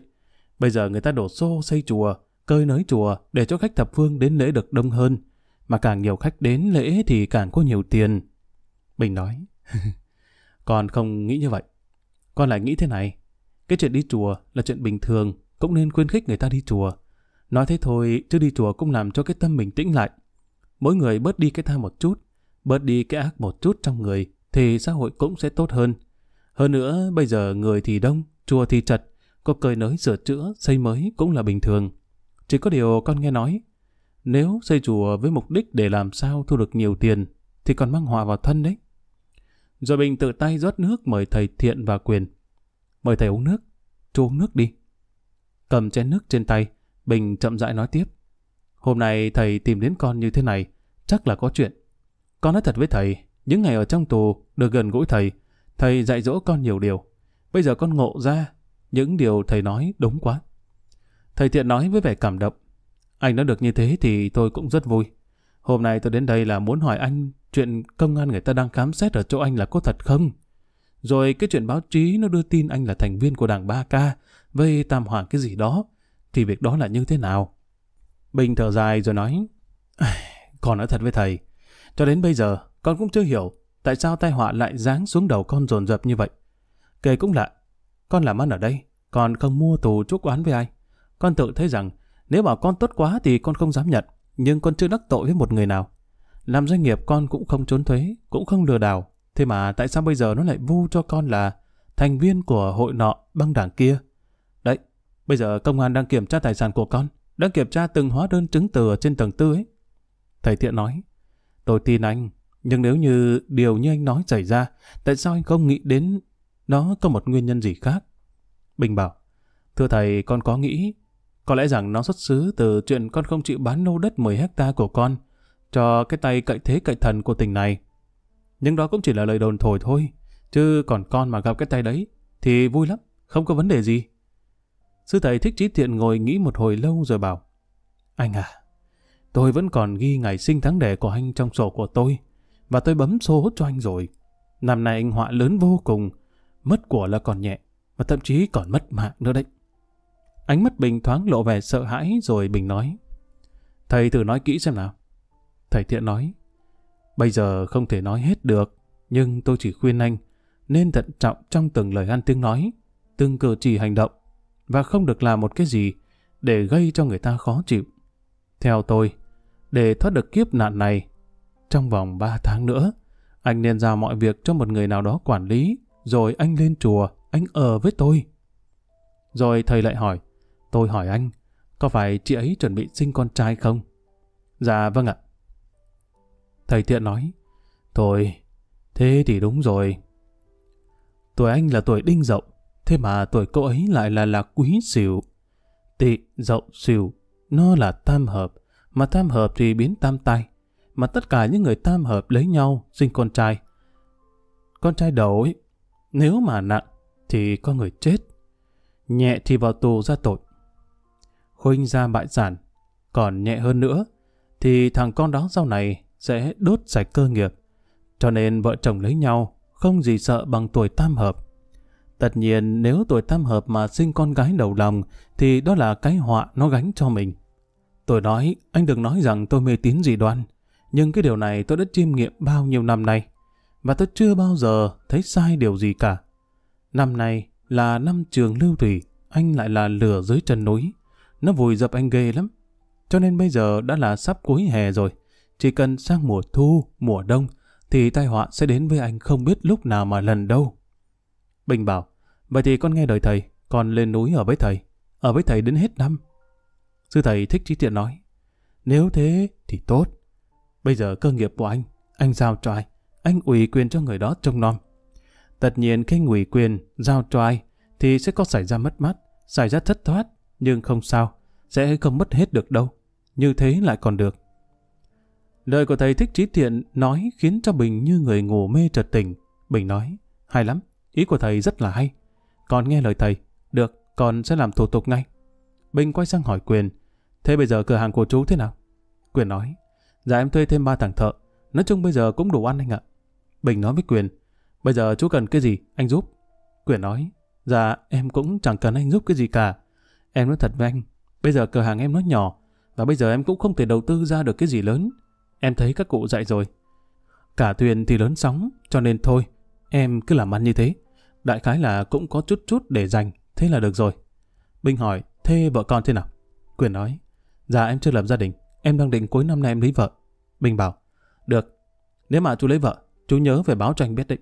Bây giờ người ta đổ xô xây chùa, cơi nới chùa để cho khách thập phương đến lễ được đông hơn. Mà càng nhiều khách đến lễ thì càng có nhiều tiền. Bình nói, (laughs) con không nghĩ như vậy. Con lại nghĩ thế này. Cái chuyện đi chùa là chuyện bình thường, cũng nên khuyến khích người ta đi chùa. Nói thế thôi, chứ đi chùa cũng làm cho cái tâm mình tĩnh lại. Mỗi người bớt đi cái tham một chút, bớt đi cái ác một chút trong người, thì xã hội cũng sẽ tốt hơn. Hơn nữa, bây giờ người thì đông, chùa thì chật, có cơi nới sửa chữa, xây mới cũng là bình thường. Chỉ có điều con nghe nói, nếu xây chùa với mục đích để làm sao thu được nhiều tiền, thì còn mang họa vào thân đấy. Rồi Bình tự tay rót nước mời thầy Thiện và Quyền. Mời thầy uống nước. Chú uống nước đi. Cầm chén nước trên tay, Bình chậm rãi nói tiếp. Hôm nay thầy tìm đến con như thế này, chắc là có chuyện. Con nói thật với thầy, những ngày ở trong tù, được gần gũi thầy, thầy dạy dỗ con nhiều điều. Bây giờ con ngộ ra, những điều thầy nói đúng quá. Thầy Thiện nói với vẻ cảm động. Anh đã được như thế thì tôi cũng rất vui. Hôm nay tôi đến đây là muốn hỏi anh chuyện công an người ta đang khám xét ở chỗ anh là có thật không? Rồi cái chuyện báo chí nó đưa tin anh là thành viên của đảng 3K, vây tam hoàng cái gì đó, thì việc đó là như thế nào? Bình thở dài rồi nói, con nói thật với thầy, cho đến bây giờ con cũng chưa hiểu tại sao tai họa lại giáng xuống đầu con dồn dập như vậy. Kể cũng lạ, con làm ăn ở đây, con không mua tù chuốc oán với ai. Con tự thấy rằng nếu bảo con tốt quá thì con không dám nhận, nhưng con chưa đắc tội với một người nào. Làm doanh nghiệp con cũng không trốn thuế, cũng không lừa đảo. Thế mà tại sao bây giờ nó lại vu cho con là thành viên của hội nọ băng đảng kia? Đấy, bây giờ công an đang kiểm tra tài sản của con, đang kiểm tra từng hóa đơn chứng từ ở trên tầng tư ấy. Thầy Thiện nói, tôi tin anh, nhưng nếu như điều như anh nói xảy ra, tại sao anh không nghĩ đến nó có một nguyên nhân gì khác? Bình bảo, thưa thầy, con có nghĩ, có lẽ rằng nó xuất xứ từ chuyện con không chịu bán nô đất 10 hecta của con, cho cái tay cậy thế cậy thần của tình này. Nhưng đó cũng chỉ là lời đồn thổi thôi, chứ còn con mà gặp cái tay đấy thì vui lắm, không có vấn đề gì. Sư thầy thích trí thiện ngồi nghĩ một hồi lâu rồi bảo, Anh à, tôi vẫn còn ghi ngày sinh tháng đẻ của anh trong sổ của tôi, và tôi bấm số cho anh rồi. Năm nay anh họa lớn vô cùng, mất của là còn nhẹ, mà thậm chí còn mất mạng nữa đấy. Ánh mắt Bình thoáng lộ vẻ sợ hãi rồi Bình nói, Thầy thử nói kỹ xem nào. Thầy Thiện nói, bây giờ không thể nói hết được, nhưng tôi chỉ khuyên anh nên thận trọng trong từng lời ăn tiếng nói, từng cử chỉ hành động, và không được làm một cái gì để gây cho người ta khó chịu. Theo tôi, để thoát được kiếp nạn này, trong vòng 3 tháng nữa, anh nên giao mọi việc cho một người nào đó quản lý, rồi anh lên chùa, anh ở với tôi. Rồi thầy lại hỏi, tôi hỏi anh, có phải chị ấy chuẩn bị sinh con trai không? Dạ vâng ạ. Thầy Thiện nói, Thôi, thế thì đúng rồi. Tuổi anh là tuổi đinh dậu, thế mà tuổi cô ấy lại là lạc quý xỉu. Tị, dậu, xỉu, nó là tam hợp, mà tam hợp thì biến tam tai, mà tất cả những người tam hợp lấy nhau sinh con trai. Con trai đầu ấy, nếu mà nặng thì có người chết, nhẹ thì vào tù ra tội. Khuynh ra bại sản, còn nhẹ hơn nữa thì thằng con đó sau này sẽ đốt sạch cơ nghiệp. Cho nên vợ chồng lấy nhau không gì sợ bằng tuổi tam hợp. Tất nhiên nếu tuổi tam hợp mà sinh con gái đầu lòng thì đó là cái họa nó gánh cho mình. Tôi nói, anh đừng nói rằng tôi mê tín gì đoan, nhưng cái điều này tôi đã chiêm nghiệm bao nhiêu năm nay, và tôi chưa bao giờ thấy sai điều gì cả. Năm nay là năm trường lưu thủy, anh lại là lửa dưới chân núi, nó vùi dập anh ghê lắm, cho nên bây giờ đã là sắp cuối hè rồi. Chỉ cần sang mùa thu, mùa đông, thì tai họa sẽ đến với anh không biết lúc nào mà lần đâu. Bình bảo, vậy thì con nghe lời thầy, con lên núi ở với thầy, ở với thầy đến hết năm. Sư thầy thích trí tiện nói, nếu thế thì tốt. Bây giờ cơ nghiệp của anh, anh giao cho ai, anh ủy quyền cho người đó trông nom. Tất nhiên khi ủy quyền, giao cho ai, thì sẽ có xảy ra mất mát, xảy ra thất thoát, nhưng không sao, sẽ không mất hết được đâu. Như thế lại còn được. Lời của thầy Thích Trí Thiện nói khiến cho Bình như người ngủ mê chợt tỉnh. Bình nói, hay lắm, ý của thầy rất là hay. Con nghe lời thầy, được, con sẽ làm thủ tục ngay. Bình quay sang hỏi Quyền, thế bây giờ cửa hàng của chú thế nào? Quyền nói, dạ em thuê thêm ba thằng thợ, nói chung bây giờ cũng đủ ăn anh ạ. Bình nói với Quyền, bây giờ chú cần cái gì, anh giúp. Quyền nói, dạ em cũng chẳng cần anh giúp cái gì cả. Em nói thật với anh, bây giờ cửa hàng em nó nhỏ, và bây giờ em cũng không thể đầu tư ra được cái gì lớn Em thấy các cụ dạy rồi. Cả thuyền thì lớn sóng, cho nên thôi, em cứ làm ăn như thế. Đại khái là cũng có chút chút để dành, thế là được rồi. Bình hỏi, thế vợ con thế nào? Quyền nói, dạ em chưa lập gia đình, em đang định cuối năm nay em lấy vợ. Bình bảo, được, nếu mà chú lấy vợ, chú nhớ phải báo cho anh biết định.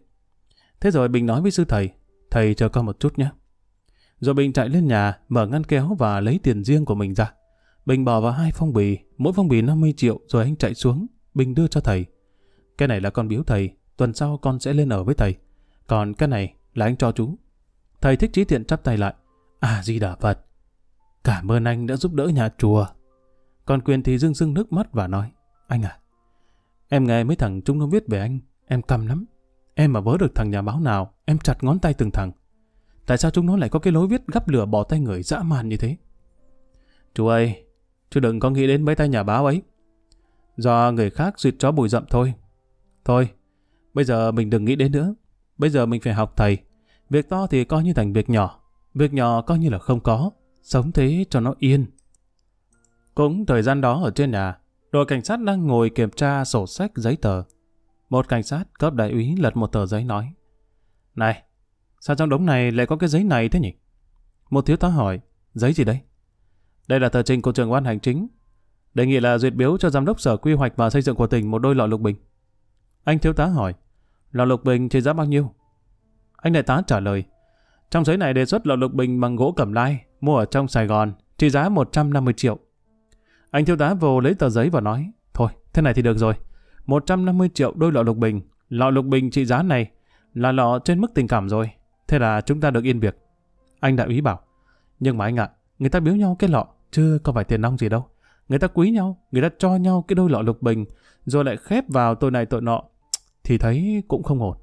Thế rồi Bình nói với sư thầy, thầy chờ con một chút nhé. Rồi Bình chạy lên nhà, mở ngăn kéo và lấy tiền riêng của mình ra. Bình bỏ vào hai phong bì, mỗi phong bì 50 triệu rồi anh chạy xuống. Bình đưa cho thầy. Cái này là con biếu thầy, tuần sau con sẽ lên ở với thầy. Còn cái này là anh cho chú. Thầy thích trí thiện chắp tay lại. À di đà Phật. Cảm ơn anh đã giúp đỡ nhà chùa. Còn quyền thì dưng dưng nước mắt và nói. Anh à, em nghe mấy thằng chúng nó viết về anh, em căm lắm. Em mà vớ được thằng nhà báo nào, em chặt ngón tay từng thằng. Tại sao chúng nó lại có cái lối viết gắp lửa bỏ tay người dã man như thế? Chú ơi, chứ đừng có nghĩ đến mấy tay nhà báo ấy. Do người khác duyệt chó bùi rậm thôi. Thôi, bây giờ mình đừng nghĩ đến nữa. Bây giờ mình phải học thầy. Việc to thì coi như thành việc nhỏ. Việc nhỏ coi như là không có. Sống thế cho nó yên. Cũng thời gian đó ở trên nhà, đội cảnh sát đang ngồi kiểm tra sổ sách giấy tờ. Một cảnh sát cấp đại úy lật một tờ giấy nói. Này, sao trong đống này lại có cái giấy này thế nhỉ? Một thiếu tá hỏi, giấy gì đấy? Đây là tờ trình của trưởng quan hành chính. Đề nghị là duyệt biếu cho giám đốc sở quy hoạch và xây dựng của tỉnh một đôi lọ lục bình. Anh thiếu tá hỏi, lọ lục bình trị giá bao nhiêu? Anh đại tá trả lời, trong giấy này đề xuất lọ lục bình bằng gỗ cẩm lai, mua ở trong Sài Gòn, trị giá 150 triệu. Anh thiếu tá vô lấy tờ giấy và nói, thôi, thế này thì được rồi. 150 triệu đôi lọ lục bình, lọ lục bình trị giá này là lọ trên mức tình cảm rồi. Thế là chúng ta được yên việc. Anh đại úy bảo, nhưng mà anh ạ, người ta biếu nhau cái lọ, Chứ có phải tiền nong gì đâu. Người ta quý nhau, người ta cho nhau cái đôi lọ lục bình, rồi lại khép vào tội này tội nọ. Thì thấy cũng không ổn.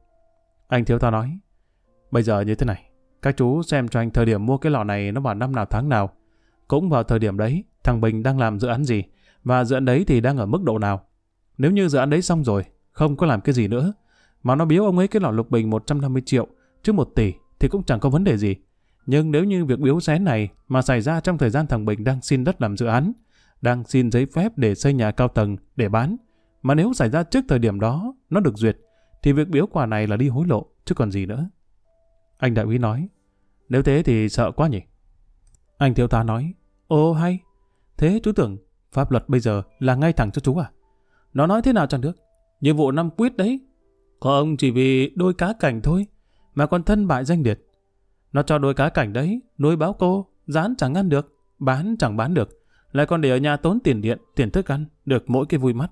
Anh thiếu ta nói, bây giờ như thế này, các chú xem cho anh thời điểm mua cái lọ này nó vào năm nào tháng nào. Cũng vào thời điểm đấy, thằng Bình đang làm dự án gì, và dự án đấy thì đang ở mức độ nào. Nếu như dự án đấy xong rồi, không có làm cái gì nữa, mà nó biếu ông ấy cái lọ lục bình 150 triệu, chứ 1 tỷ thì cũng chẳng có vấn đề gì. Nhưng nếu như việc biếu xé này mà xảy ra trong thời gian thằng Bình đang xin đất làm dự án, đang xin giấy phép để xây nhà cao tầng, để bán, mà nếu xảy ra trước thời điểm đó, nó được duyệt, thì việc biếu quà này là đi hối lộ, chứ còn gì nữa. Anh đại úy nói, nếu thế thì sợ quá nhỉ? Anh thiếu tá nói, ô hay, thế chú tưởng pháp luật bây giờ là ngay thẳng cho chú à? Nó nói thế nào chẳng được, nhiệm vụ năm quyết đấy. Có ông chỉ vì đôi cá cảnh thôi, mà còn thân bại danh liệt, nó cho đôi cá cảnh đấy, nuôi báo cô, dán chẳng ăn được, bán chẳng bán được. Lại còn để ở nhà tốn tiền điện, tiền thức ăn, được mỗi cái vui mắt.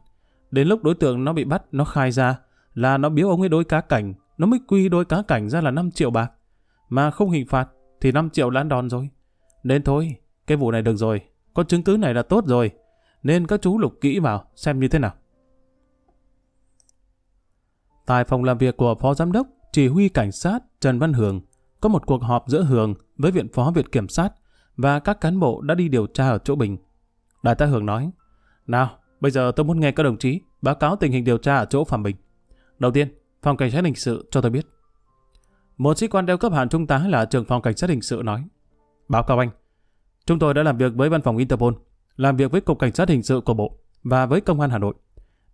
Đến lúc đối tượng nó bị bắt, nó khai ra là nó biếu ông ấy đôi cá cảnh, nó mới quy đôi cá cảnh ra là 5 triệu bạc. Mà không hình phạt thì 5 triệu lán đòn rồi. Nên thôi, cái vụ này được rồi, có chứng cứ này là tốt rồi. Nên các chú lục kỹ vào xem như thế nào. Tại phòng làm việc của Phó Giám đốc, chỉ huy cảnh sát Trần Văn Hường, có một cuộc họp giữa Hường với Viện Phó Viện Kiểm sát và các cán bộ đã đi điều tra ở chỗ Bình. Đại tá Hường nói, Nào, bây giờ tôi muốn nghe các đồng chí báo cáo tình hình điều tra ở chỗ Phạm Bình. Đầu tiên, Phòng Cảnh sát Hình sự cho tôi biết. Một sĩ quan đeo cấp hàm trung tá là trưởng phòng cảnh sát hình sự nói. Báo cáo anh, chúng tôi đã làm việc với văn phòng Interpol, làm việc với cục cảnh sát hình sự của bộ và với công an Hà Nội.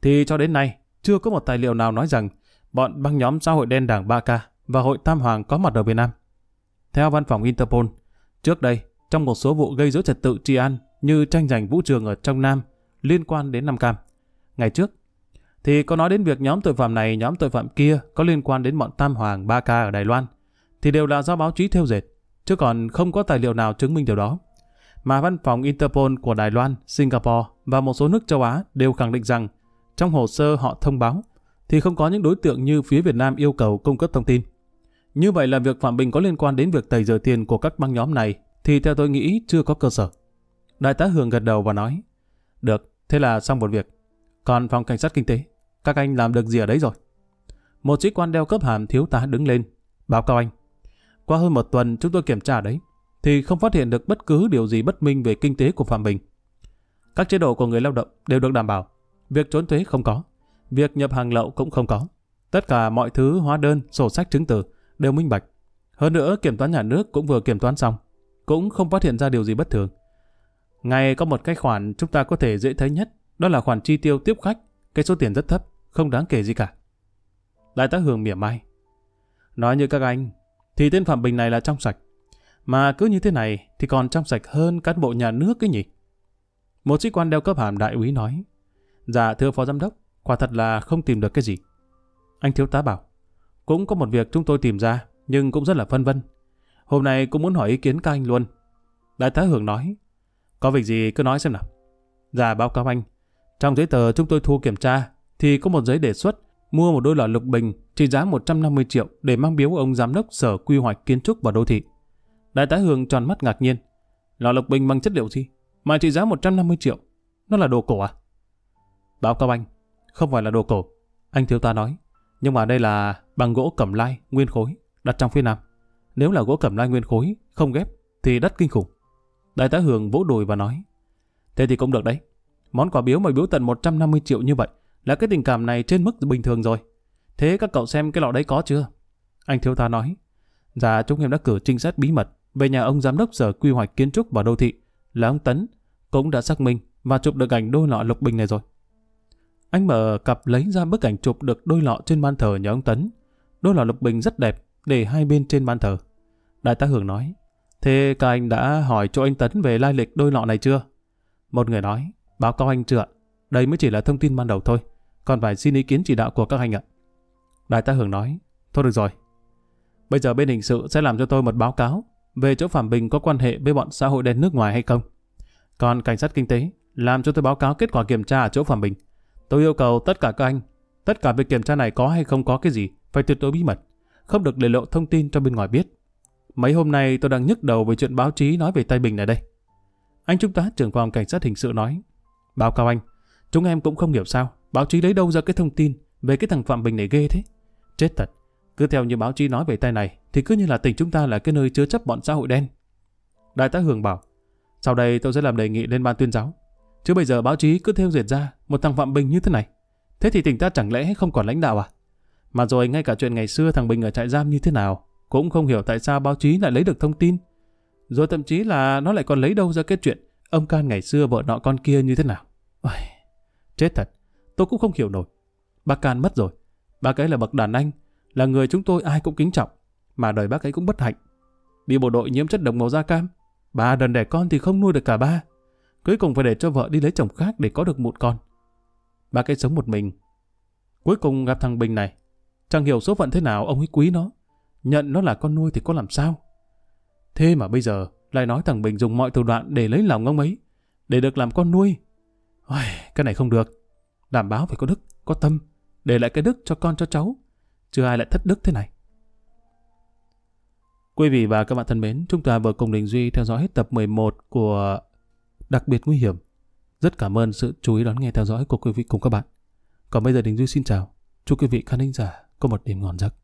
Thì cho đến nay, chưa có một tài liệu nào nói rằng bọn băng nhóm xã hội đen đảng 3K và hội Tam Hoàng có mặt ở Việt Nam. Theo văn phòng Interpol, trước đây, trong một số vụ gây rối trật tự tri an như tranh giành vũ trường ở trong Nam liên quan đến Nam Cam, ngày trước, thì có nói đến việc nhóm tội phạm này, nhóm tội phạm kia có liên quan đến bọn Tam Hoàng, Ba Ca ở Đài Loan, thì đều là do báo chí theo dệt, chứ còn không có tài liệu nào chứng minh điều đó. Mà văn phòng Interpol của Đài Loan, Singapore và một số nước châu Á đều khẳng định rằng trong hồ sơ họ thông báo thì không có những đối tượng như phía Việt Nam yêu cầu cung cấp thông tin. Như vậy là việc Phạm Bình có liên quan đến việc tẩy rửa tiền của các băng nhóm này thì theo tôi nghĩ chưa có cơ sở. Đại tá Hường gật đầu và nói Được, thế là xong một việc. Còn phòng cảnh sát kinh tế, các anh làm được gì ở đấy rồi? Một sĩ quan đeo cấp hàm thiếu tá đứng lên, báo cáo anh. Qua hơn một tuần chúng tôi kiểm tra đấy, thì không phát hiện được bất cứ điều gì bất minh về kinh tế của Phạm Bình. Các chế độ của người lao động đều được đảm bảo, việc trốn thuế không có, việc nhập hàng lậu cũng không có. Tất cả mọi thứ hóa đơn, sổ sách chứng từ đều minh bạch. Hơn nữa, kiểm toán nhà nước cũng vừa kiểm toán xong, cũng không phát hiện ra điều gì bất thường. Ngày có một cái khoản chúng ta có thể dễ thấy nhất, đó là khoản chi tiêu tiếp khách, cái số tiền rất thấp, không đáng kể gì cả. Đại tá Hường mỉa mai. Nói như các anh, thì tên Phạm Bình này là trong sạch. Mà cứ như thế này thì còn trong sạch hơn cán bộ nhà nước cái nhỉ? Một sĩ quan đeo cấp hàm đại úy nói. Dạ thưa phó giám đốc, quả thật là không tìm được cái gì. Anh thiếu tá bảo. Cũng có một việc chúng tôi tìm ra, nhưng cũng rất là phân vân. Hôm nay cũng muốn hỏi ý kiến các anh luôn. Đại tá Hưởng nói, có việc gì cứ nói xem nào. Dạ báo cáo anh, trong giấy tờ chúng tôi thu kiểm tra thì có một giấy đề xuất mua một đôi lò lục bình trị giá 150 triệu để mang biếu ông giám đốc Sở Quy hoạch Kiến trúc và Đô thị. Đại tá Hường tròn mắt ngạc nhiên. Lò lục bình bằng chất liệu gì? Mà trị giá 150 triệu. Nó là đồ cổ à? Báo cáo anh, không phải là đồ cổ. Anh thiếu ta nói. Nhưng mà đây là bằng gỗ cẩm lai nguyên khối, đặt trong phía Nam. Nếu là gỗ cẩm lai nguyên khối, không ghép, thì đất kinh khủng. Đại tá Hường vỗ đùi và nói, thế thì cũng được đấy. Món quà biếu mà biếu tận 150 triệu như vậy là cái tình cảm này trên mức bình thường rồi. Thế các cậu xem cái lọ đấy có chưa? Anh thiếu tá nói, dạ chúng em đã cử trinh sát bí mật về nhà ông giám đốc sở quy hoạch kiến trúc và đô thị là ông Tấn, cũng đã xác minh và chụp được ảnh đôi lọ lục bình này rồi. Anh mở cặp lấy ra bức ảnh chụp được đôi lọ trên ban thờ nhà ông Tấn. Đôi lọ lục bình rất đẹp, để hai bên trên ban thờ. Đại tá Hưởng nói, thế các anh đã hỏi chỗ anh Tấn về lai lịch đôi lọ này chưa? Một người nói, báo cáo anh chưa Đây mới chỉ là thông tin ban đầu thôi, còn phải xin ý kiến chỉ đạo của các anh ạ. Đại tá Hưởng nói, thôi được rồi. Bây giờ bên hình sự sẽ làm cho tôi một báo cáo về chỗ Phạm Bình có quan hệ với bọn xã hội đen nước ngoài hay không. Còn cảnh sát kinh tế làm cho tôi báo cáo kết quả kiểm tra ở chỗ Phạm Bình. Tôi yêu cầu tất cả các anh, tất cả việc kiểm tra này có hay không có cái gì, phải tuyệt đối bí mật, không được để lộ thông tin cho bên ngoài biết. Mấy hôm nay tôi đang nhức đầu về chuyện báo chí nói về Tây Bình này đây. Anh Trung tá trưởng phòng cảnh sát hình sự nói, báo cáo anh, chúng em cũng không hiểu sao, báo chí lấy đâu ra cái thông tin về cái thằng Phạm Bình này ghê thế. Chết thật, cứ theo như báo chí nói về tay này thì cứ như là tỉnh chúng ta là cái nơi chứa chấp bọn xã hội đen. Đại tá Hường bảo, sau đây tôi sẽ làm đề nghị lên ban tuyên giáo. Chứ bây giờ báo chí cứ theo duyệt ra một thằng Phạm Bình như thế này. Thế thì tỉnh ta chẳng lẽ không còn lãnh đạo à? Mà rồi ngay cả chuyện ngày xưa thằng Bình ở trại giam như thế nào, cũng không hiểu tại sao báo chí lại lấy được thông tin. Rồi thậm chí là nó lại còn lấy đâu ra cái chuyện ông can ngày xưa vợ nọ con kia như thế nào. Ôi, chết thật, tôi cũng không hiểu nổi. Bác can mất rồi, bác ấy là bậc đàn anh, là người chúng tôi ai cũng kính trọng, mà đời bác ấy cũng bất hạnh. Đi bộ đội nhiễm chất độc màu da cam, bà đần đẻ con thì không nuôi được cả ba. Cuối cùng phải để cho vợ đi lấy chồng khác để có được một con ba cái sống một mình. Cuối cùng gặp thằng Bình này, chẳng hiểu số phận thế nào ông ấy quý nó, nhận nó là con nuôi thì có làm sao. Thế mà bây giờ lại nói thằng Bình dùng mọi thủ đoạn để lấy lòng ông ấy, để được làm con nuôi. Ôi, cái này không được. Đảm báo phải có đức, có tâm, để lại cái đức cho con cho cháu. chưa ai lại thất đức thế này. Quý vị và các bạn thân mến, chúng ta vừa cùng Đình Duy theo dõi hết tập 11 của Đặc biệt Nguy hiểm rất cảm ơn sự chú ý đón nghe theo dõi của quý vị cùng các bạn. Còn bây giờ Đình Duy xin chào. Chúc quý vị khán thính giả có một đêm ngon giấc.